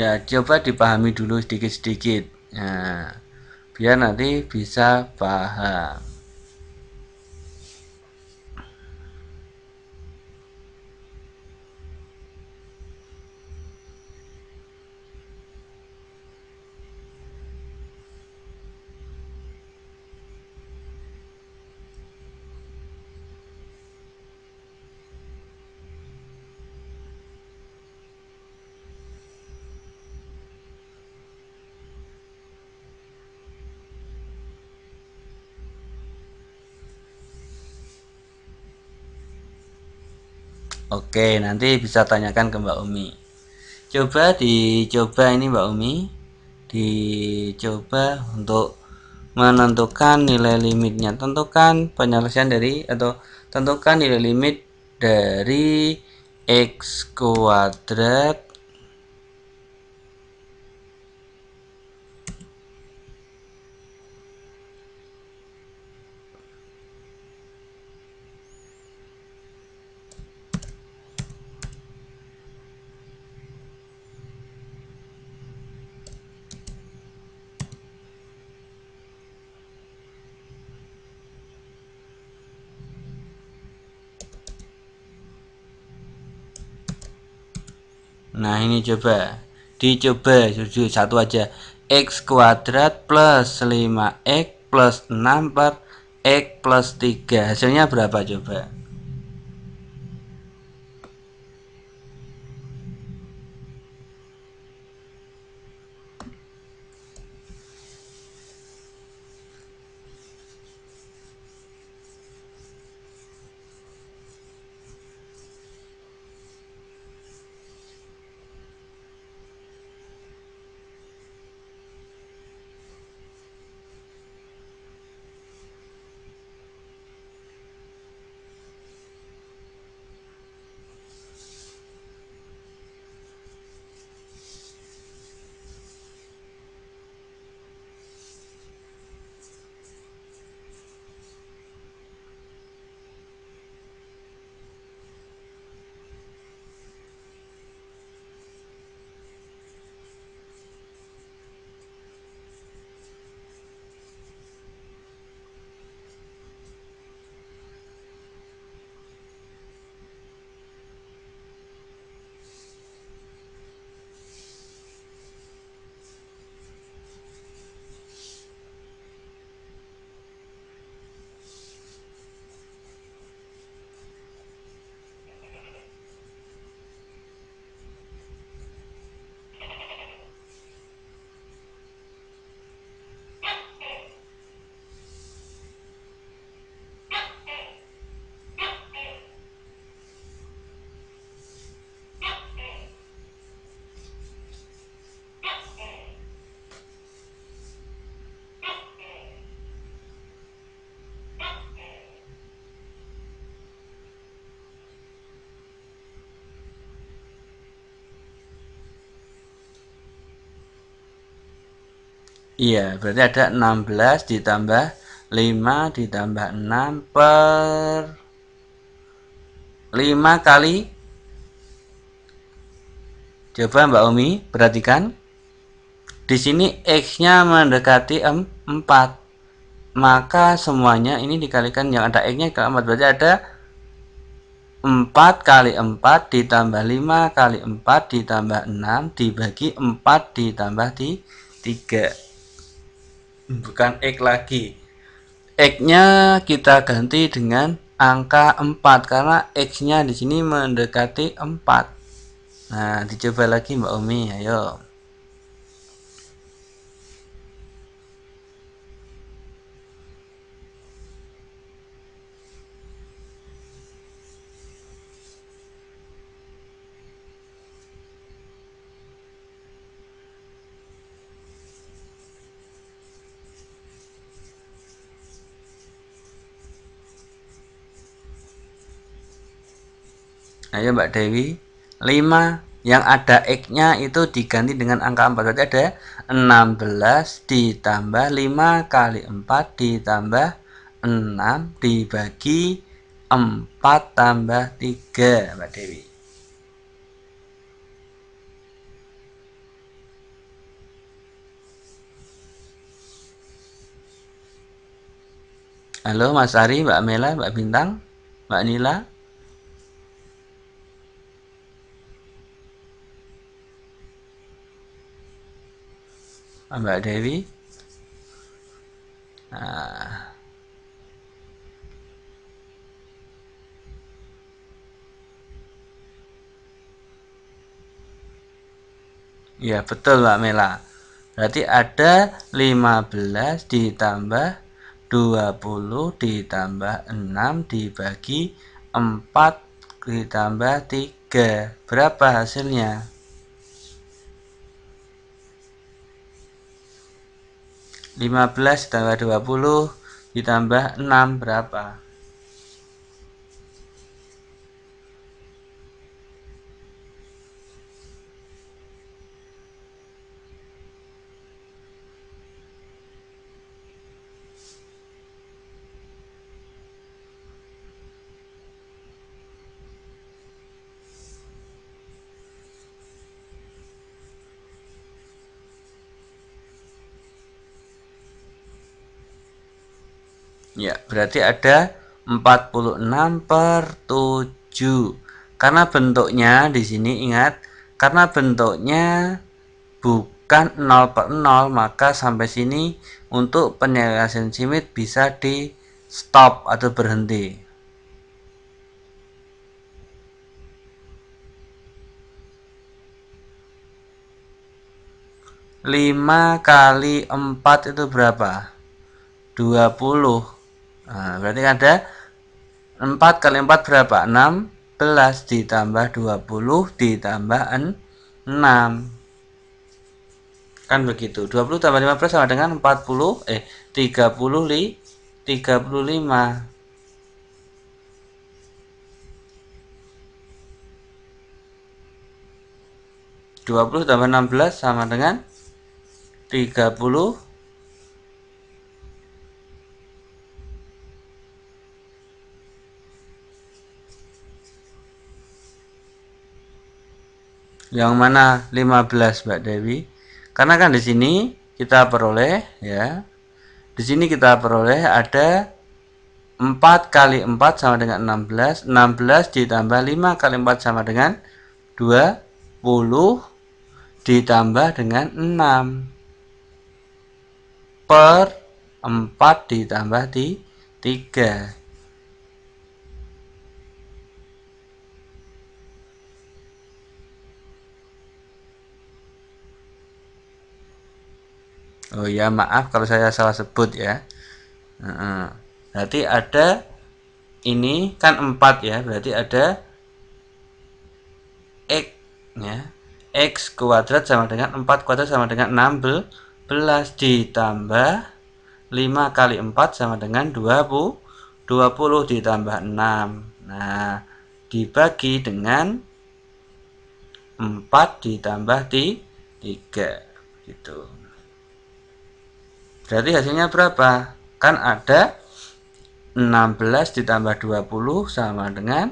ya coba dipahami dulu sedikit-sedikit nah, biar nanti bisa paham Oke, nanti bisa tanyakan ke Mbak Umi. Coba dicoba ini Mbak Umi, dicoba untuk menentukan nilai limitnya. Tentukan penyelesaian dari atau tentukan nilai limit dari x kuadrat Nah ini coba dicoba jujur satu aja x kuadrat plus 5x plus 6 per x plus 3 hasilnya berapa coba Iya, berarti ada 16 ditambah 5 ditambah 6 per 5 kali Coba Mbak Umi perhatikan di sini x-nya mendekati 4 maka semuanya ini dikalikan yang ada x-nya ke 4 berarti ada 4 kali 4 ditambah 5 kali 4 ditambah 6 dibagi 4 ditambah di 3 bukan X lagi X nya kita ganti dengan angka 4 karena X nya di sini mendekati 4 nah dicoba lagi Mbak Umi ayo ayo Mbak Dewi 5 yang ada X-nya itu diganti dengan angka 4 berarti ada 16 ditambah 5 kali 4 ditambah 6 dibagi 4 tambah 3 Mbak Dewi Halo Mas Ari, Mbak Mela, Mbak Bintang, Mbak Nila. Mbak Dewi. Nah. Ya betul Mbak Mela. Berarti ada 15 ditambah 20 ditambah 6 dibagi 4 ditambah 3. Berapa hasilnya? 15 ditambah 20 ditambah 6 berapa Ya, berarti ada 46 per 7. Karena bentuknya di sini ingat, karena bentuknya bukan 0 per 0, maka sampai sini untuk penyelesaian simit bisa di stop atau berhenti. Lima kali empat itu berapa? Dua puluh Nah, berarti kan ada 4 kali 4 berapa? 16 ditambah 20 ditambah 6. Kan begitu. 20 tambah 15 sama dengan 40 eh 30 li 35. Dua puluh tambah enam belas sama dengan tiga puluh Yang mana 15 Mbak Dewi? Karena kan di sini kita peroleh ya. Di sini kita peroleh ada 4 kali 4 sama dengan 16 16 ditambah 5 kali 4 sama dengan 20 ditambah dengan 6 per 4 ditambah di 3 Oh ya maaf kalau saya salah sebut ya. berarti ada ini kan 4 ya, berarti ada x ya. x kuadrat sama dengan 4 kuadrat sama dengan 16 ditambah 5 kali 4 sama dengan 20 20 ditambah 6 nah dibagi dengan 4 ditambah 3 gitu Berarti hasilnya berapa? Kan ada 16 ditambah 20 sama dengan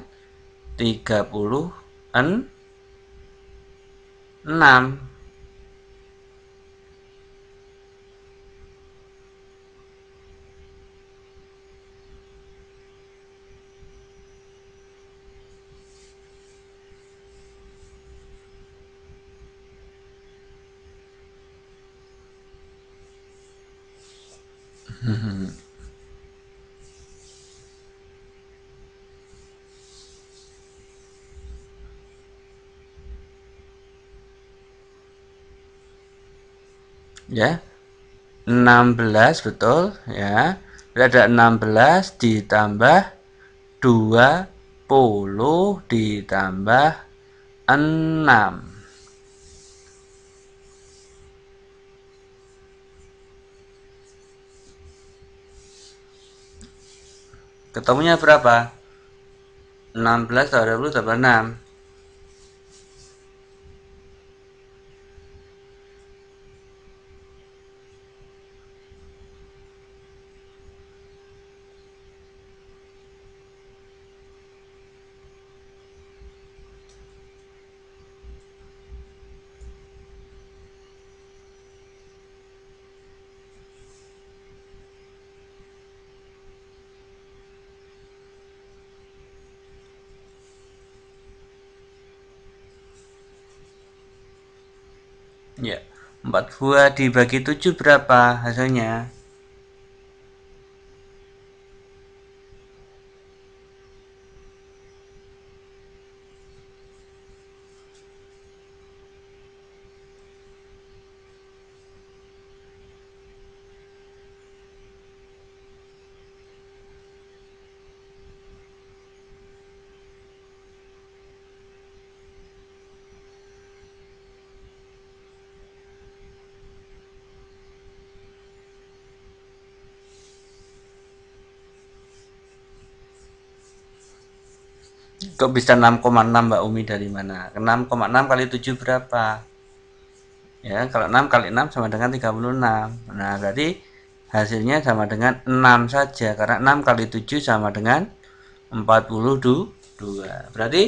36 ya 16 betul ya ada 16 ditambah 20 ditambah 6 ketemunya berapa 16 tambah 20 tambah 6 2 dibagi 7 berapa hasilnya Kok bisa 6,6 Mbak Umi dari mana? 6,6 kali 7 berapa? Ya, kalau 6 kali 6 sama dengan 36. Nah, berarti hasilnya sama dengan 6 saja karena 6 kali 7 sama dengan 42. Berarti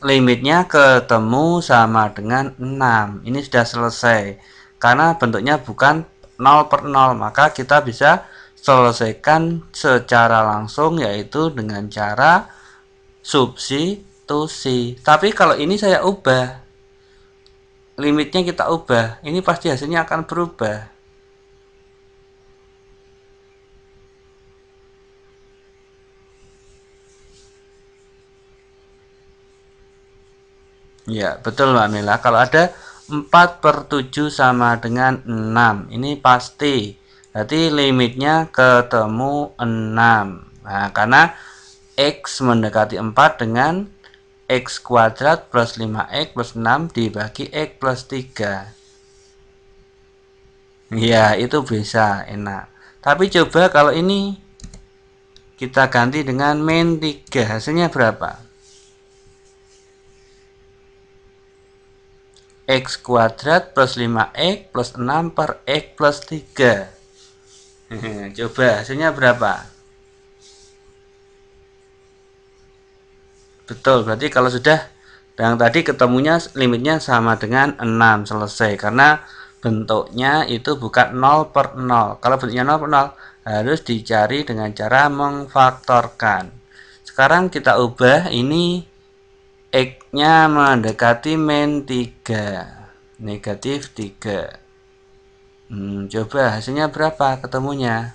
limitnya ketemu sama dengan 6. Ini sudah selesai. Karena bentuknya bukan 0 per 0, maka kita bisa selesaikan secara langsung yaitu dengan cara substitusi tapi kalau ini saya ubah limitnya kita ubah ini pasti hasilnya akan berubah ya betul Mbak Mila kalau ada 4 per 7 sama dengan 6 ini pasti berarti limitnya ketemu 6 nah karena X mendekati 4 dengan X kuadrat plus 5X plus 6 dibagi X plus 3 ya itu bisa enak tapi coba kalau ini kita ganti dengan min 3 hasilnya berapa X kuadrat plus 5X plus 6 per X plus 3 coba hasilnya berapa betul berarti kalau sudah yang tadi ketemunya limitnya sama dengan 6 selesai karena bentuknya itu bukan 0 per 0 kalau bentuknya 0 per 0 harus dicari dengan cara mengfaktorkan sekarang kita ubah ini X nya mendekati min 3 negatif 3 hmm, coba hasilnya berapa ketemunya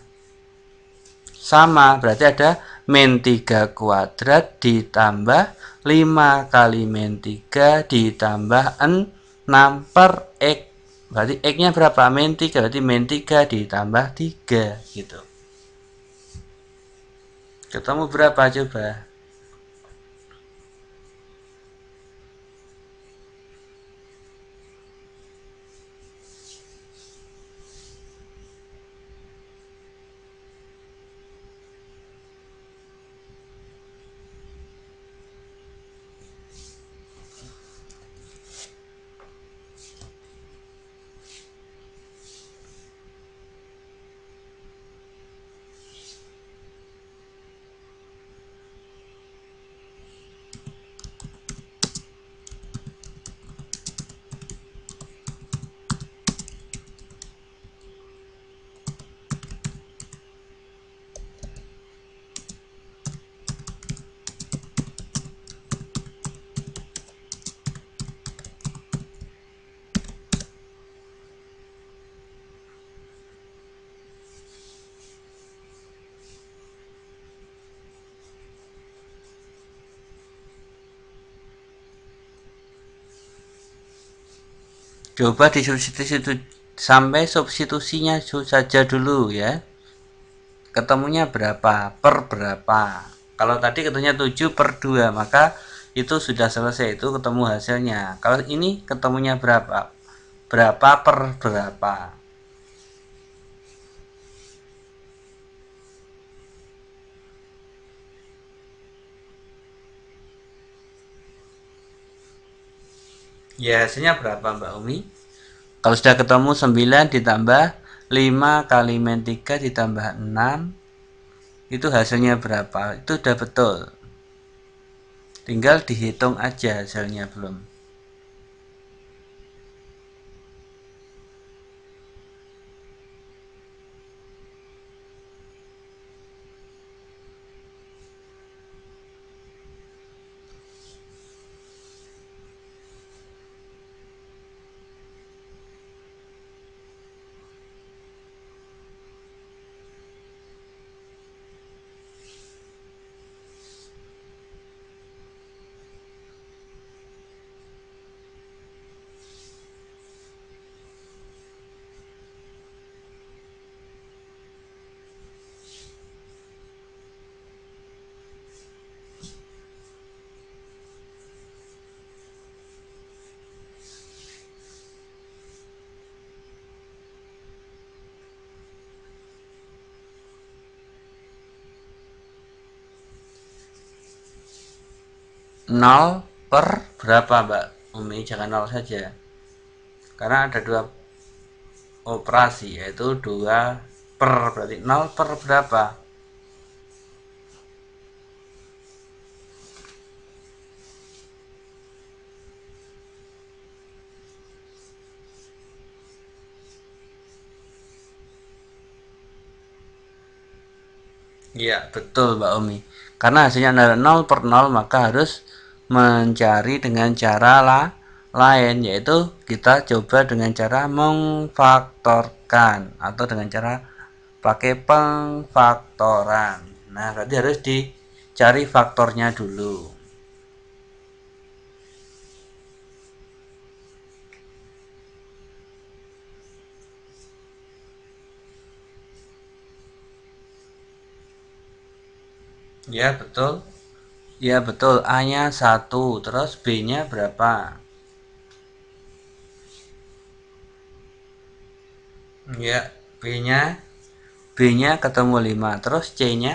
sama berarti ada min 3 kuadrat ditambah 5 kali min 3 ditambah 6 per X berarti X nya berapa? min 3 berarti min 3 ditambah 3 gitu ketemu berapa coba? coba itu sampai substitusinya saja dulu ya ketemunya berapa per berapa kalau tadi ketemunya 7 per 2 maka itu sudah selesai itu ketemu hasilnya kalau ini ketemunya berapa berapa per berapa Ya, hasilnya berapa Mbak Umi? Kalau sudah ketemu 9 ditambah 5 kali min 3 ditambah 6 itu hasilnya berapa? Itu sudah betul. Tinggal dihitung aja hasilnya belum. 0 per berapa Mbak Umi jangan 0 saja karena ada dua operasi yaitu 2 per berarti 0 per berapa Iya, betul Mbak Umi. Karena hasilnya adalah 0 per 0, maka harus mencari dengan cara la, lain yaitu kita coba dengan cara mengfaktorkan atau dengan cara pakai pengfaktoran nah berarti harus dicari faktornya dulu ya betul Ya betul, A-nya 1, terus B-nya berapa? Ya, B-nya B-nya ketemu 5, terus C-nya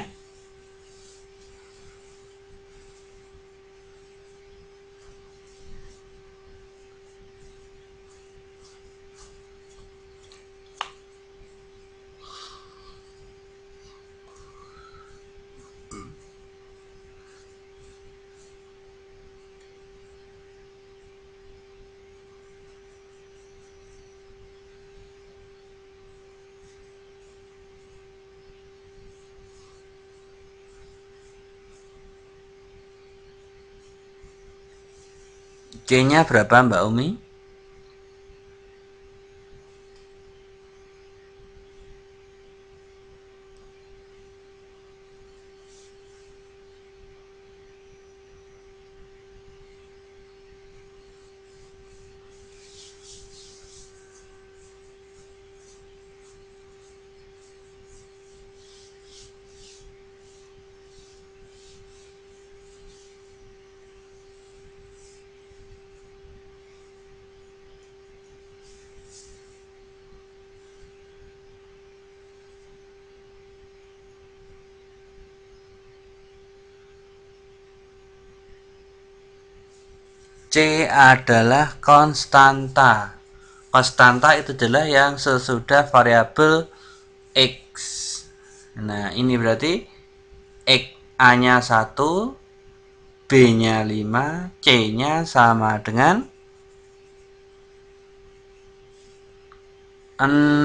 C-nya berapa Mbak Umi? adalah konstanta. Konstanta itu adalah yang sesudah variabel x. Nah, ini berarti x A-nya 1, B-nya 5, C-nya sama dengan 6.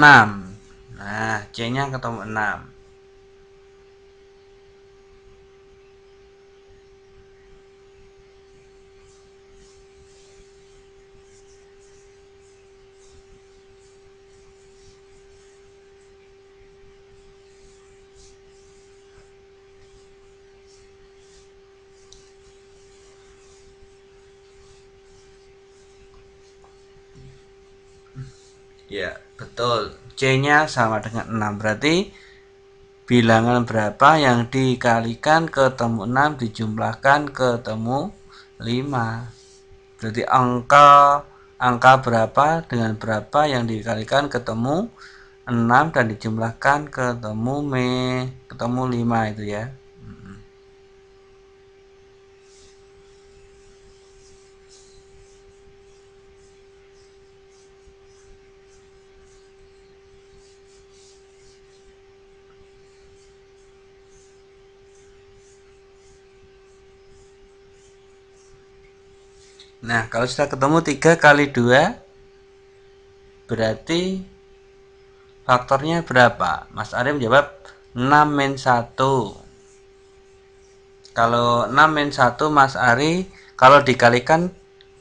Nah, C-nya ketemu 6. Ya, betul. C-nya sama dengan 6. Berarti bilangan berapa yang dikalikan ketemu 6 dijumlahkan ketemu 5. Berarti angka angka berapa dengan berapa yang dikalikan ketemu 6 dan dijumlahkan ketemu me ketemu 5 itu ya. Nah, kalau sudah ketemu 3 kali 2 berarti faktornya berapa? Mas Arya menjawab 6 min 1. Kalau 6 min 1 Mas Ari kalau dikalikan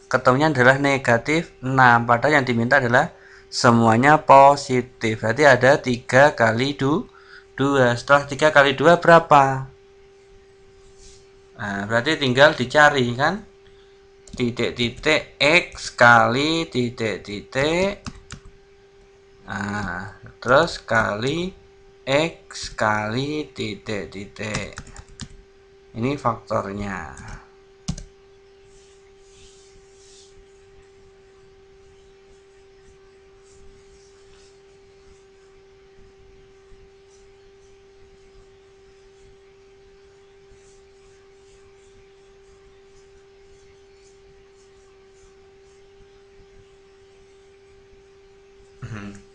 ketemunya adalah negatif 6 padahal yang diminta adalah semuanya positif berarti ada 3 kali 2 setelah 3 kali 2 berapa nah, berarti tinggal dicari kan titik-titik X kali titik-titik nah, terus kali X kali titik-titik ini faktornya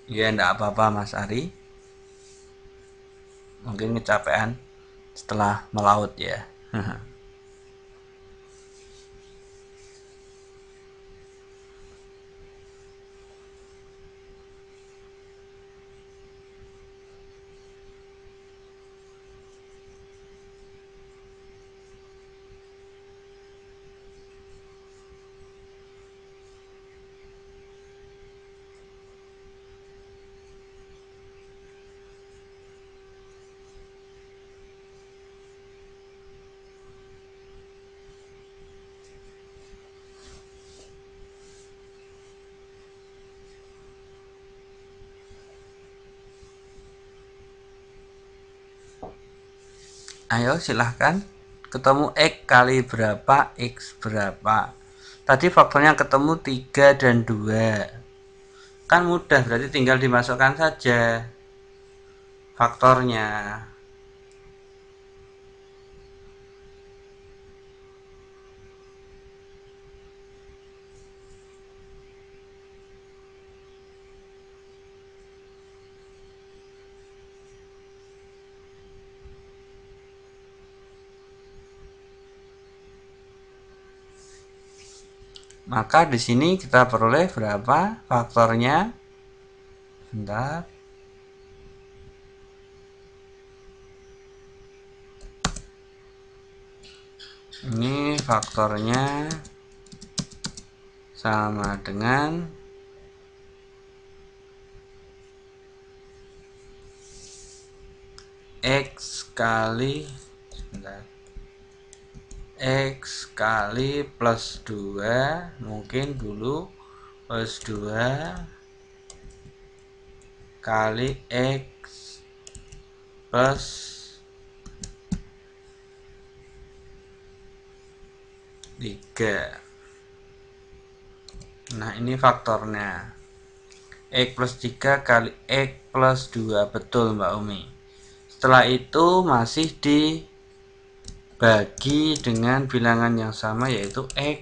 ya enggak apa-apa Mas Ari mungkin kecapean setelah melaut ya Ayo silahkan ketemu X kali berapa X berapa Tadi faktornya ketemu 3 dan 2 Kan mudah berarti tinggal dimasukkan saja Faktornya Maka di sini kita peroleh berapa faktornya? Bentar. Ini faktornya sama dengan X kali sebentar X kali plus 2 mungkin dulu plus 2 kali X plus tiga. Nah ini faktornya X plus 3 kali X plus 2 Betul Mbak Umi Setelah itu masih di bagi dengan bilangan yang sama yaitu X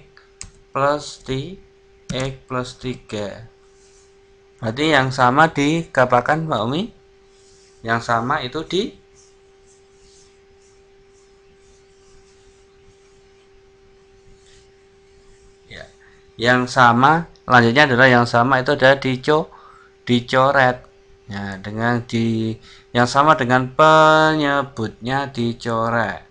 plus T X plus 3 berarti yang sama dikapakan Pak Umi yang sama itu di ya. yang sama lanjutnya adalah yang sama itu ada dico dicoret ya, dengan di yang sama dengan penyebutnya dicoret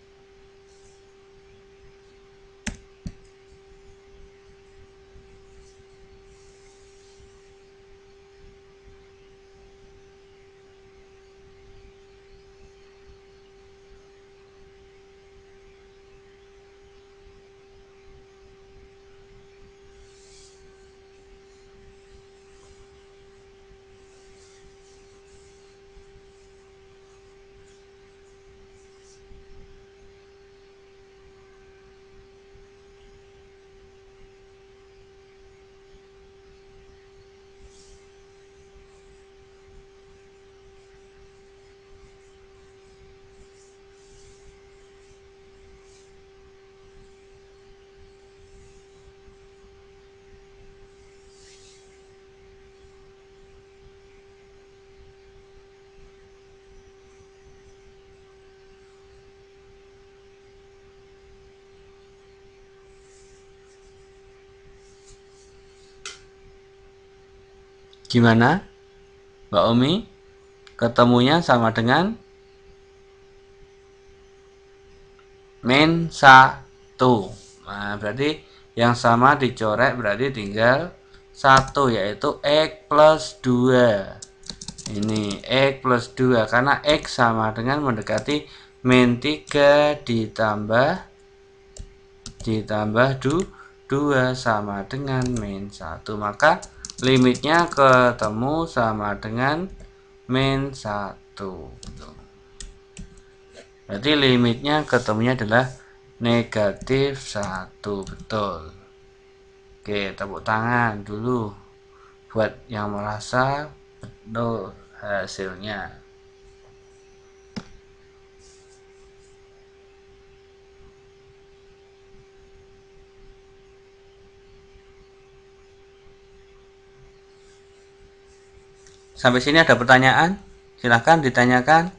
Gimana? Mbak Omi? Ketemunya sama dengan min 1 Nah, berarti yang sama dicorek berarti tinggal 1 yaitu X plus 2 ini X plus 2 karena X sama dengan mendekati min 3 ditambah ditambah 2 sama dengan min 1 maka limitnya ketemu sama dengan min 1 berarti limitnya ketemunya adalah negatif 1 betul Oke tepuk tangan dulu buat yang merasa betul hasilnya Sampai sini ada pertanyaan? Silahkan ditanyakan.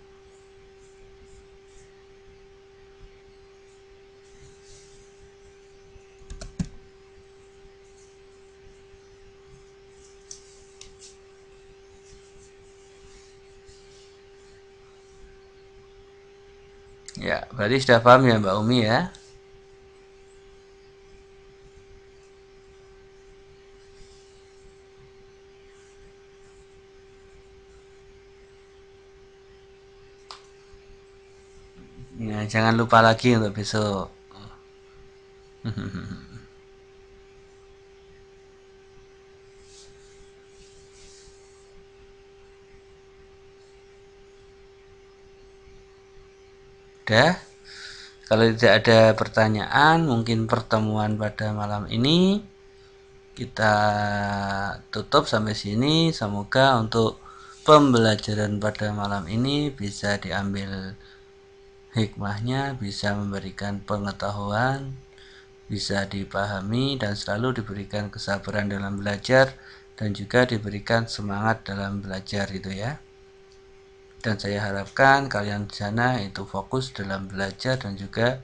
Ya, berarti sudah paham ya Mbak Umi ya. Ya, jangan lupa lagi untuk besok. Udah. Kalau tidak ada pertanyaan, mungkin pertemuan pada malam ini kita tutup sampai sini. Semoga untuk pembelajaran pada malam ini bisa diambil Hikmahnya bisa memberikan pengetahuan, bisa dipahami dan selalu diberikan kesabaran dalam belajar dan juga diberikan semangat dalam belajar itu ya. Dan saya harapkan kalian di sana itu fokus dalam belajar dan juga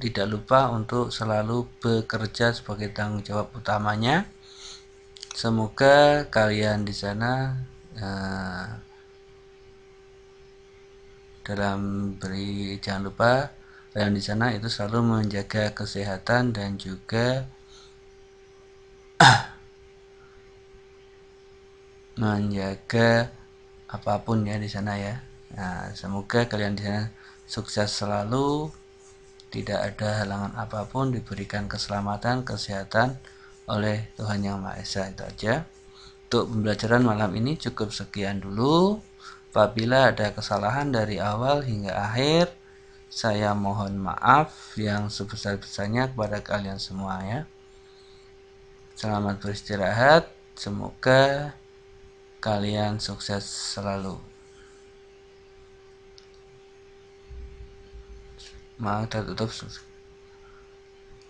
tidak lupa untuk selalu bekerja sebagai tanggung jawab utamanya. Semoga kalian di sana eh, dalam beri jangan lupa yang di sana itu selalu menjaga kesehatan dan juga menjaga apapun ya di sana ya. Nah, semoga kalian di sana sukses selalu, tidak ada halangan apapun, diberikan keselamatan, kesehatan oleh Tuhan Yang Maha Esa itu aja. Untuk pembelajaran malam ini cukup sekian dulu. Apabila ada kesalahan dari awal hingga akhir, saya mohon maaf yang sebesar-besarnya kepada kalian semua ya. Selamat beristirahat, semoga kalian sukses selalu. Maaf dan tutup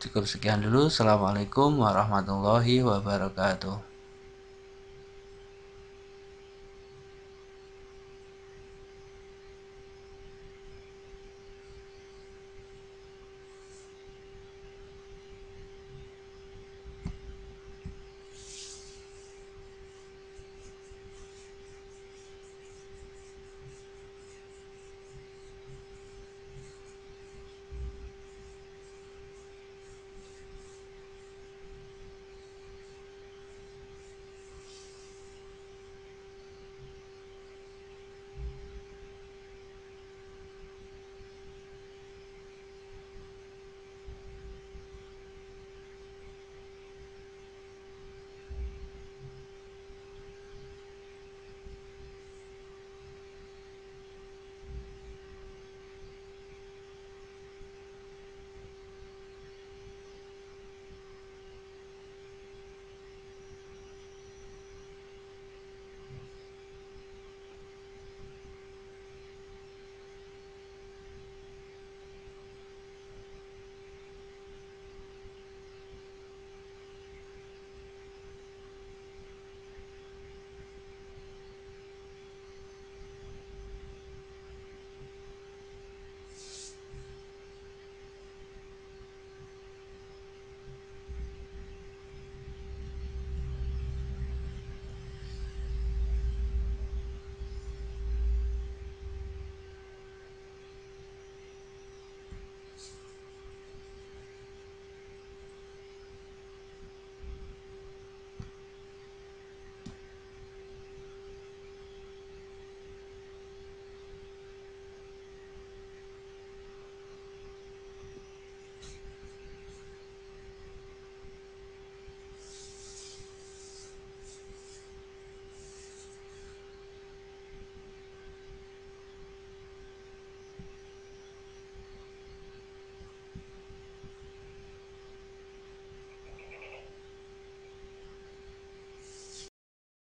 cukup sekian dulu. Assalamualaikum warahmatullahi wabarakatuh.